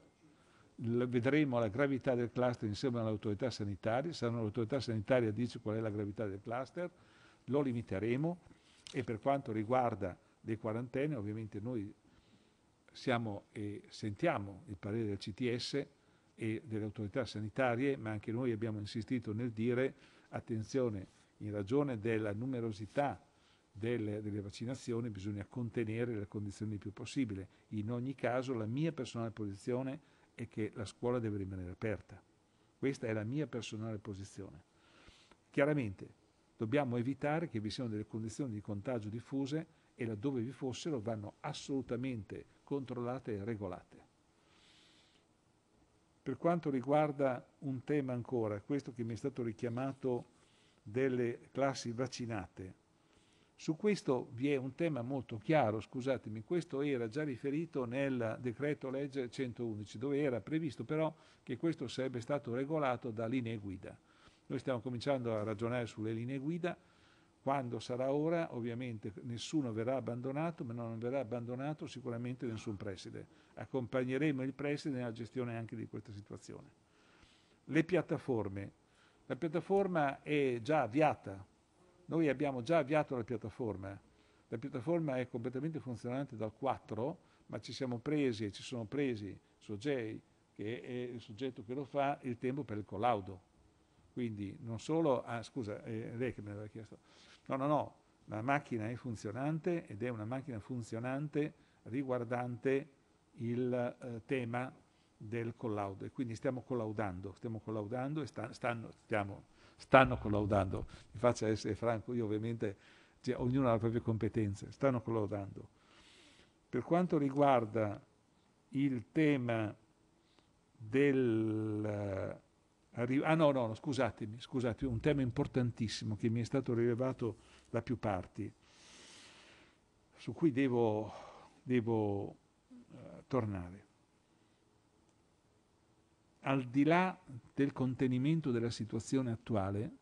vedremo la gravità del cluster insieme all'autorità sanitaria, se l'autorità sanitaria dice qual è la gravità del cluster, lo limiteremo e per quanto riguarda le quarantene ovviamente noi siamo e sentiamo il parere del CTS e delle autorità sanitarie, ma anche noi abbiamo insistito nel dire attenzione, in ragione della numerosità delle, delle vaccinazioni bisogna contenere le condizioni il più possibile. In ogni caso la mia personale posizione è che la scuola deve rimanere aperta. Questa è la mia personale posizione. Chiaramente dobbiamo evitare che vi siano delle condizioni di contagio diffuse e laddove vi fossero vanno assolutamente controllate e regolate. Per quanto riguarda un tema ancora, questo che mi è stato richiamato delle classi vaccinate, su questo vi è un tema molto chiaro, scusatemi, questo era già riferito nel decreto legge 111, dove era previsto però che questo sarebbe stato regolato da linee guida. Noi stiamo cominciando a ragionare sulle linee guida, quando sarà ora, ovviamente, nessuno verrà abbandonato, ma non verrà abbandonato sicuramente nessun preside. Accompagneremo il preside nella gestione anche di questa situazione. Le piattaforme. La piattaforma è già avviata. Noi abbiamo già avviato la piattaforma. La piattaforma è completamente funzionante dal 4, ma ci siamo presi e ci sono presi Sogei, che è il soggetto che lo fa, il tempo per il collaudo. Quindi non solo... Ah, scusa, eh, lei che me l'aveva chiesto No, no, no, la macchina è funzionante ed è una macchina funzionante riguardante il eh, tema del collaudo. E quindi stiamo collaudando, stiamo collaudando e sta, stanno, stiamo, stanno collaudando. Mi faccia essere franco, io ovviamente, cioè, ognuno ha le proprie competenze, stanno collaudando. Per quanto riguarda il tema del Arri- ah no, no, scusatemi, scusatemi, un tema importantissimo che mi è stato rilevato da più parti, su cui devo, devo uh, tornare. Al di là del contenimento della situazione attuale,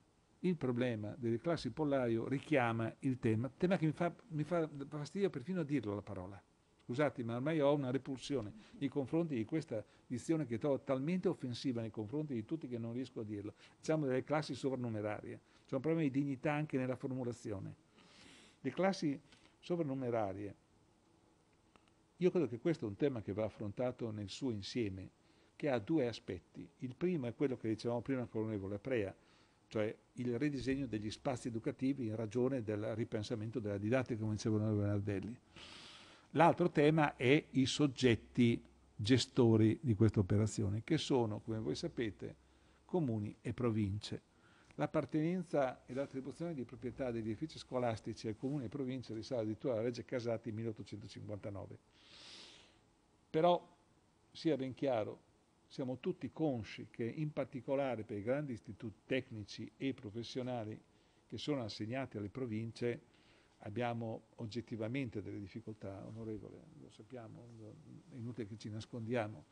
il problema delle classi pollaio richiama il tema, tema che mi fa, mi fa fastidio perfino a dirlo la parola, Scusate, ma ormai ho una repulsione nei confronti di questa dizione che trovo talmente offensiva nei confronti di tutti che non riesco a dirlo. Diciamo delle classi sovrannumerarie. C'è un problema di dignità anche nella formulazione. Le classi sovrannumerarie. Io credo che questo è un tema che va affrontato nel suo insieme, che ha due aspetti. Il primo è quello che dicevamo prima con l'onorevole Prea, cioè il ridisegno degli spazi educativi in ragione del ripensamento della didattica, come diceva l'onorevole Nardelli. L'altro tema è i soggetti gestori di questa operazione, che sono, come voi sapete, comuni e province. L'appartenenza e l'attribuzione di proprietà degli edifici scolastici ai comuni e province risale addirittura alla legge Casati 1859. Però, sia ben chiaro, siamo tutti consci che in particolare per i grandi istituti tecnici e professionali che sono assegnati alle province Abbiamo oggettivamente delle difficoltà, onorevole, lo sappiamo, è inutile che ci nascondiamo.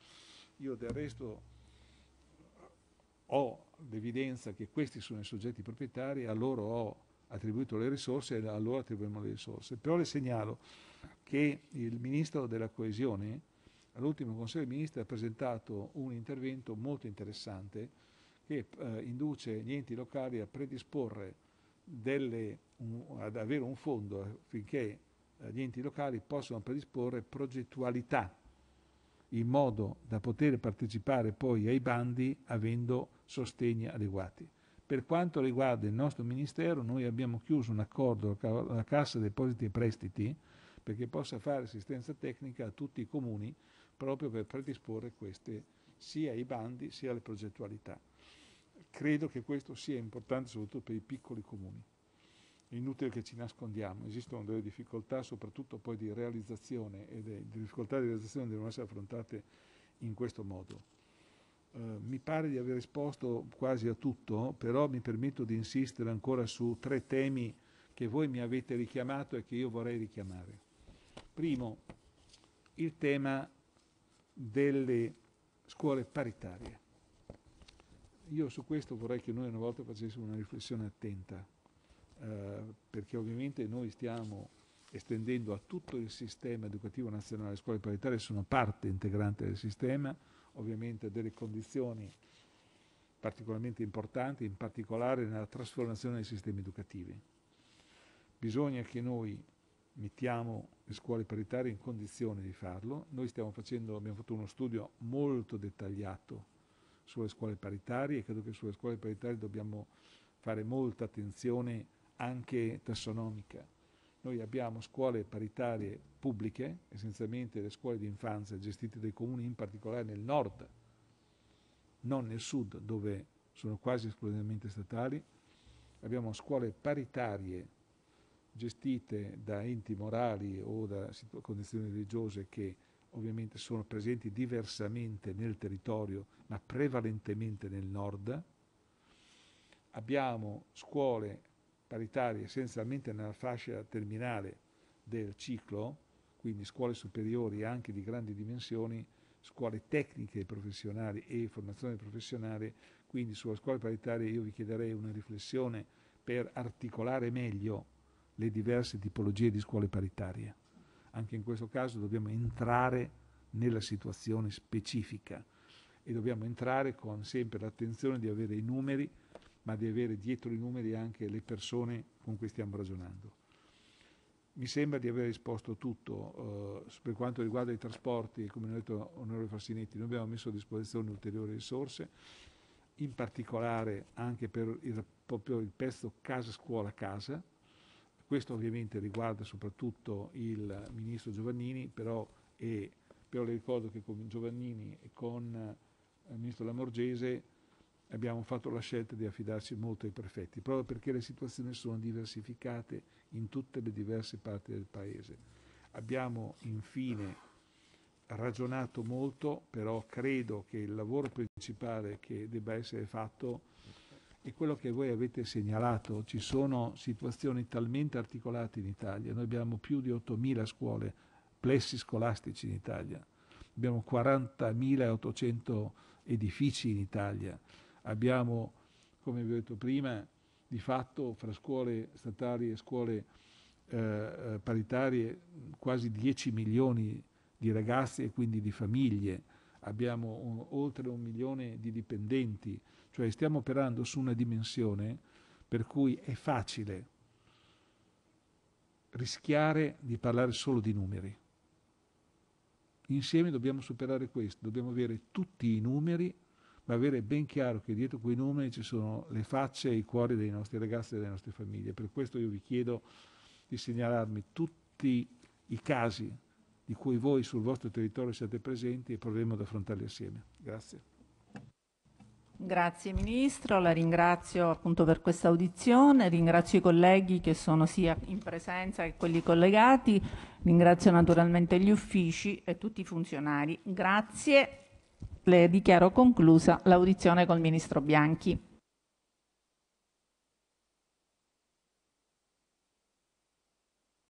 Io del resto ho l'evidenza che questi sono i soggetti proprietari, a loro ho attribuito le risorse e a loro attribuiamo le risorse. Però le segnalo che il Ministro della Coesione all'ultimo Consiglio dei Ministri ha presentato un intervento molto interessante che eh, induce gli enti locali a predisporre delle un, ad avere un fondo affinché gli enti locali possano predisporre progettualità in modo da poter partecipare poi ai bandi avendo sostegni adeguati. Per quanto riguarda il nostro Ministero, noi abbiamo chiuso un accordo con la Cassa Depositi e Prestiti perché possa fare assistenza tecnica a tutti i comuni proprio per predisporre queste sia i bandi sia le progettualità. Credo che questo sia importante soprattutto per i piccoli comuni. È inutile che ci nascondiamo, esistono delle difficoltà soprattutto poi di realizzazione e le difficoltà di realizzazione devono essere affrontate in questo modo. Eh, mi pare di aver risposto quasi a tutto, però mi permetto di insistere ancora su tre temi che voi mi avete richiamato e che io vorrei richiamare. Primo, il tema delle scuole paritarie. Io su questo vorrei che noi una volta facessimo una riflessione attenta. Eh, perché ovviamente noi stiamo estendendo a tutto il sistema educativo nazionale, le scuole paritarie sono parte integrante del sistema, ovviamente delle condizioni particolarmente importanti, in particolare nella trasformazione dei sistemi educativi. Bisogna che noi mettiamo le scuole paritarie in condizione di farlo. Noi stiamo facendo, abbiamo fatto uno studio molto dettagliato sulle scuole paritarie e credo che sulle scuole paritarie dobbiamo fare molta attenzione anche tassonomica. Noi abbiamo scuole paritarie pubbliche, essenzialmente le scuole di infanzia gestite dai comuni, in particolare nel nord, non nel sud dove sono quasi esclusivamente statali. Abbiamo scuole paritarie gestite da enti morali o da condizioni religiose che ovviamente sono presenti diversamente nel territorio, ma prevalentemente nel nord. Abbiamo scuole paritarie essenzialmente nella fascia terminale del ciclo, quindi scuole superiori anche di grandi dimensioni, scuole tecniche e professionali e formazione professionale, quindi sulla scuola paritaria io vi chiederei una riflessione per articolare meglio le diverse tipologie di scuole paritarie. Anche in questo caso dobbiamo entrare nella situazione specifica e dobbiamo entrare con sempre l'attenzione di avere i numeri ma di avere dietro i numeri anche le persone con cui stiamo ragionando. Mi sembra di aver risposto tutto. Eh, per quanto riguarda i trasporti, come ha detto l'onorevole Fassinetti, noi abbiamo messo a disposizione ulteriori risorse, in particolare anche per il, proprio il pezzo casa-scuola-casa. Questo ovviamente riguarda soprattutto il ministro Giovannini, però, e, però le ricordo che con Giovannini e con eh, il ministro Lamorgese abbiamo fatto la scelta di affidarci molto ai prefetti, proprio perché le situazioni sono diversificate in tutte le diverse parti del Paese. Abbiamo infine ragionato molto, però credo che il lavoro principale che debba essere fatto è quello che voi avete segnalato. Ci sono situazioni talmente articolate in Italia, noi abbiamo più di 8.000 scuole, plessi scolastici in Italia, abbiamo 40.800 edifici in Italia, Abbiamo, come vi ho detto prima, di fatto fra scuole statali e scuole eh, eh paritarie quasi 10 milioni di ragazzi e quindi di famiglie, abbiamo un, oltre un milione di dipendenti, cioè stiamo operando su una dimensione per cui è facile rischiare di parlare solo di numeri. Insieme dobbiamo superare questo, dobbiamo avere tutti i numeri ma avere ben chiaro che dietro quei numeri ci sono le facce e i cuori dei nostri ragazzi e delle nostre famiglie. Per questo io vi chiedo di segnalarmi tutti i casi di cui voi sul vostro territorio siete presenti e proveremo ad affrontarli assieme. Grazie.
Grazie Ministro, la ringrazio appunto per questa audizione, ringrazio i colleghi che sono sia in presenza che quelli collegati, ringrazio naturalmente gli uffici e tutti i funzionari. Grazie le dichiaro conclusa l'audizione col Ministro Bianchi.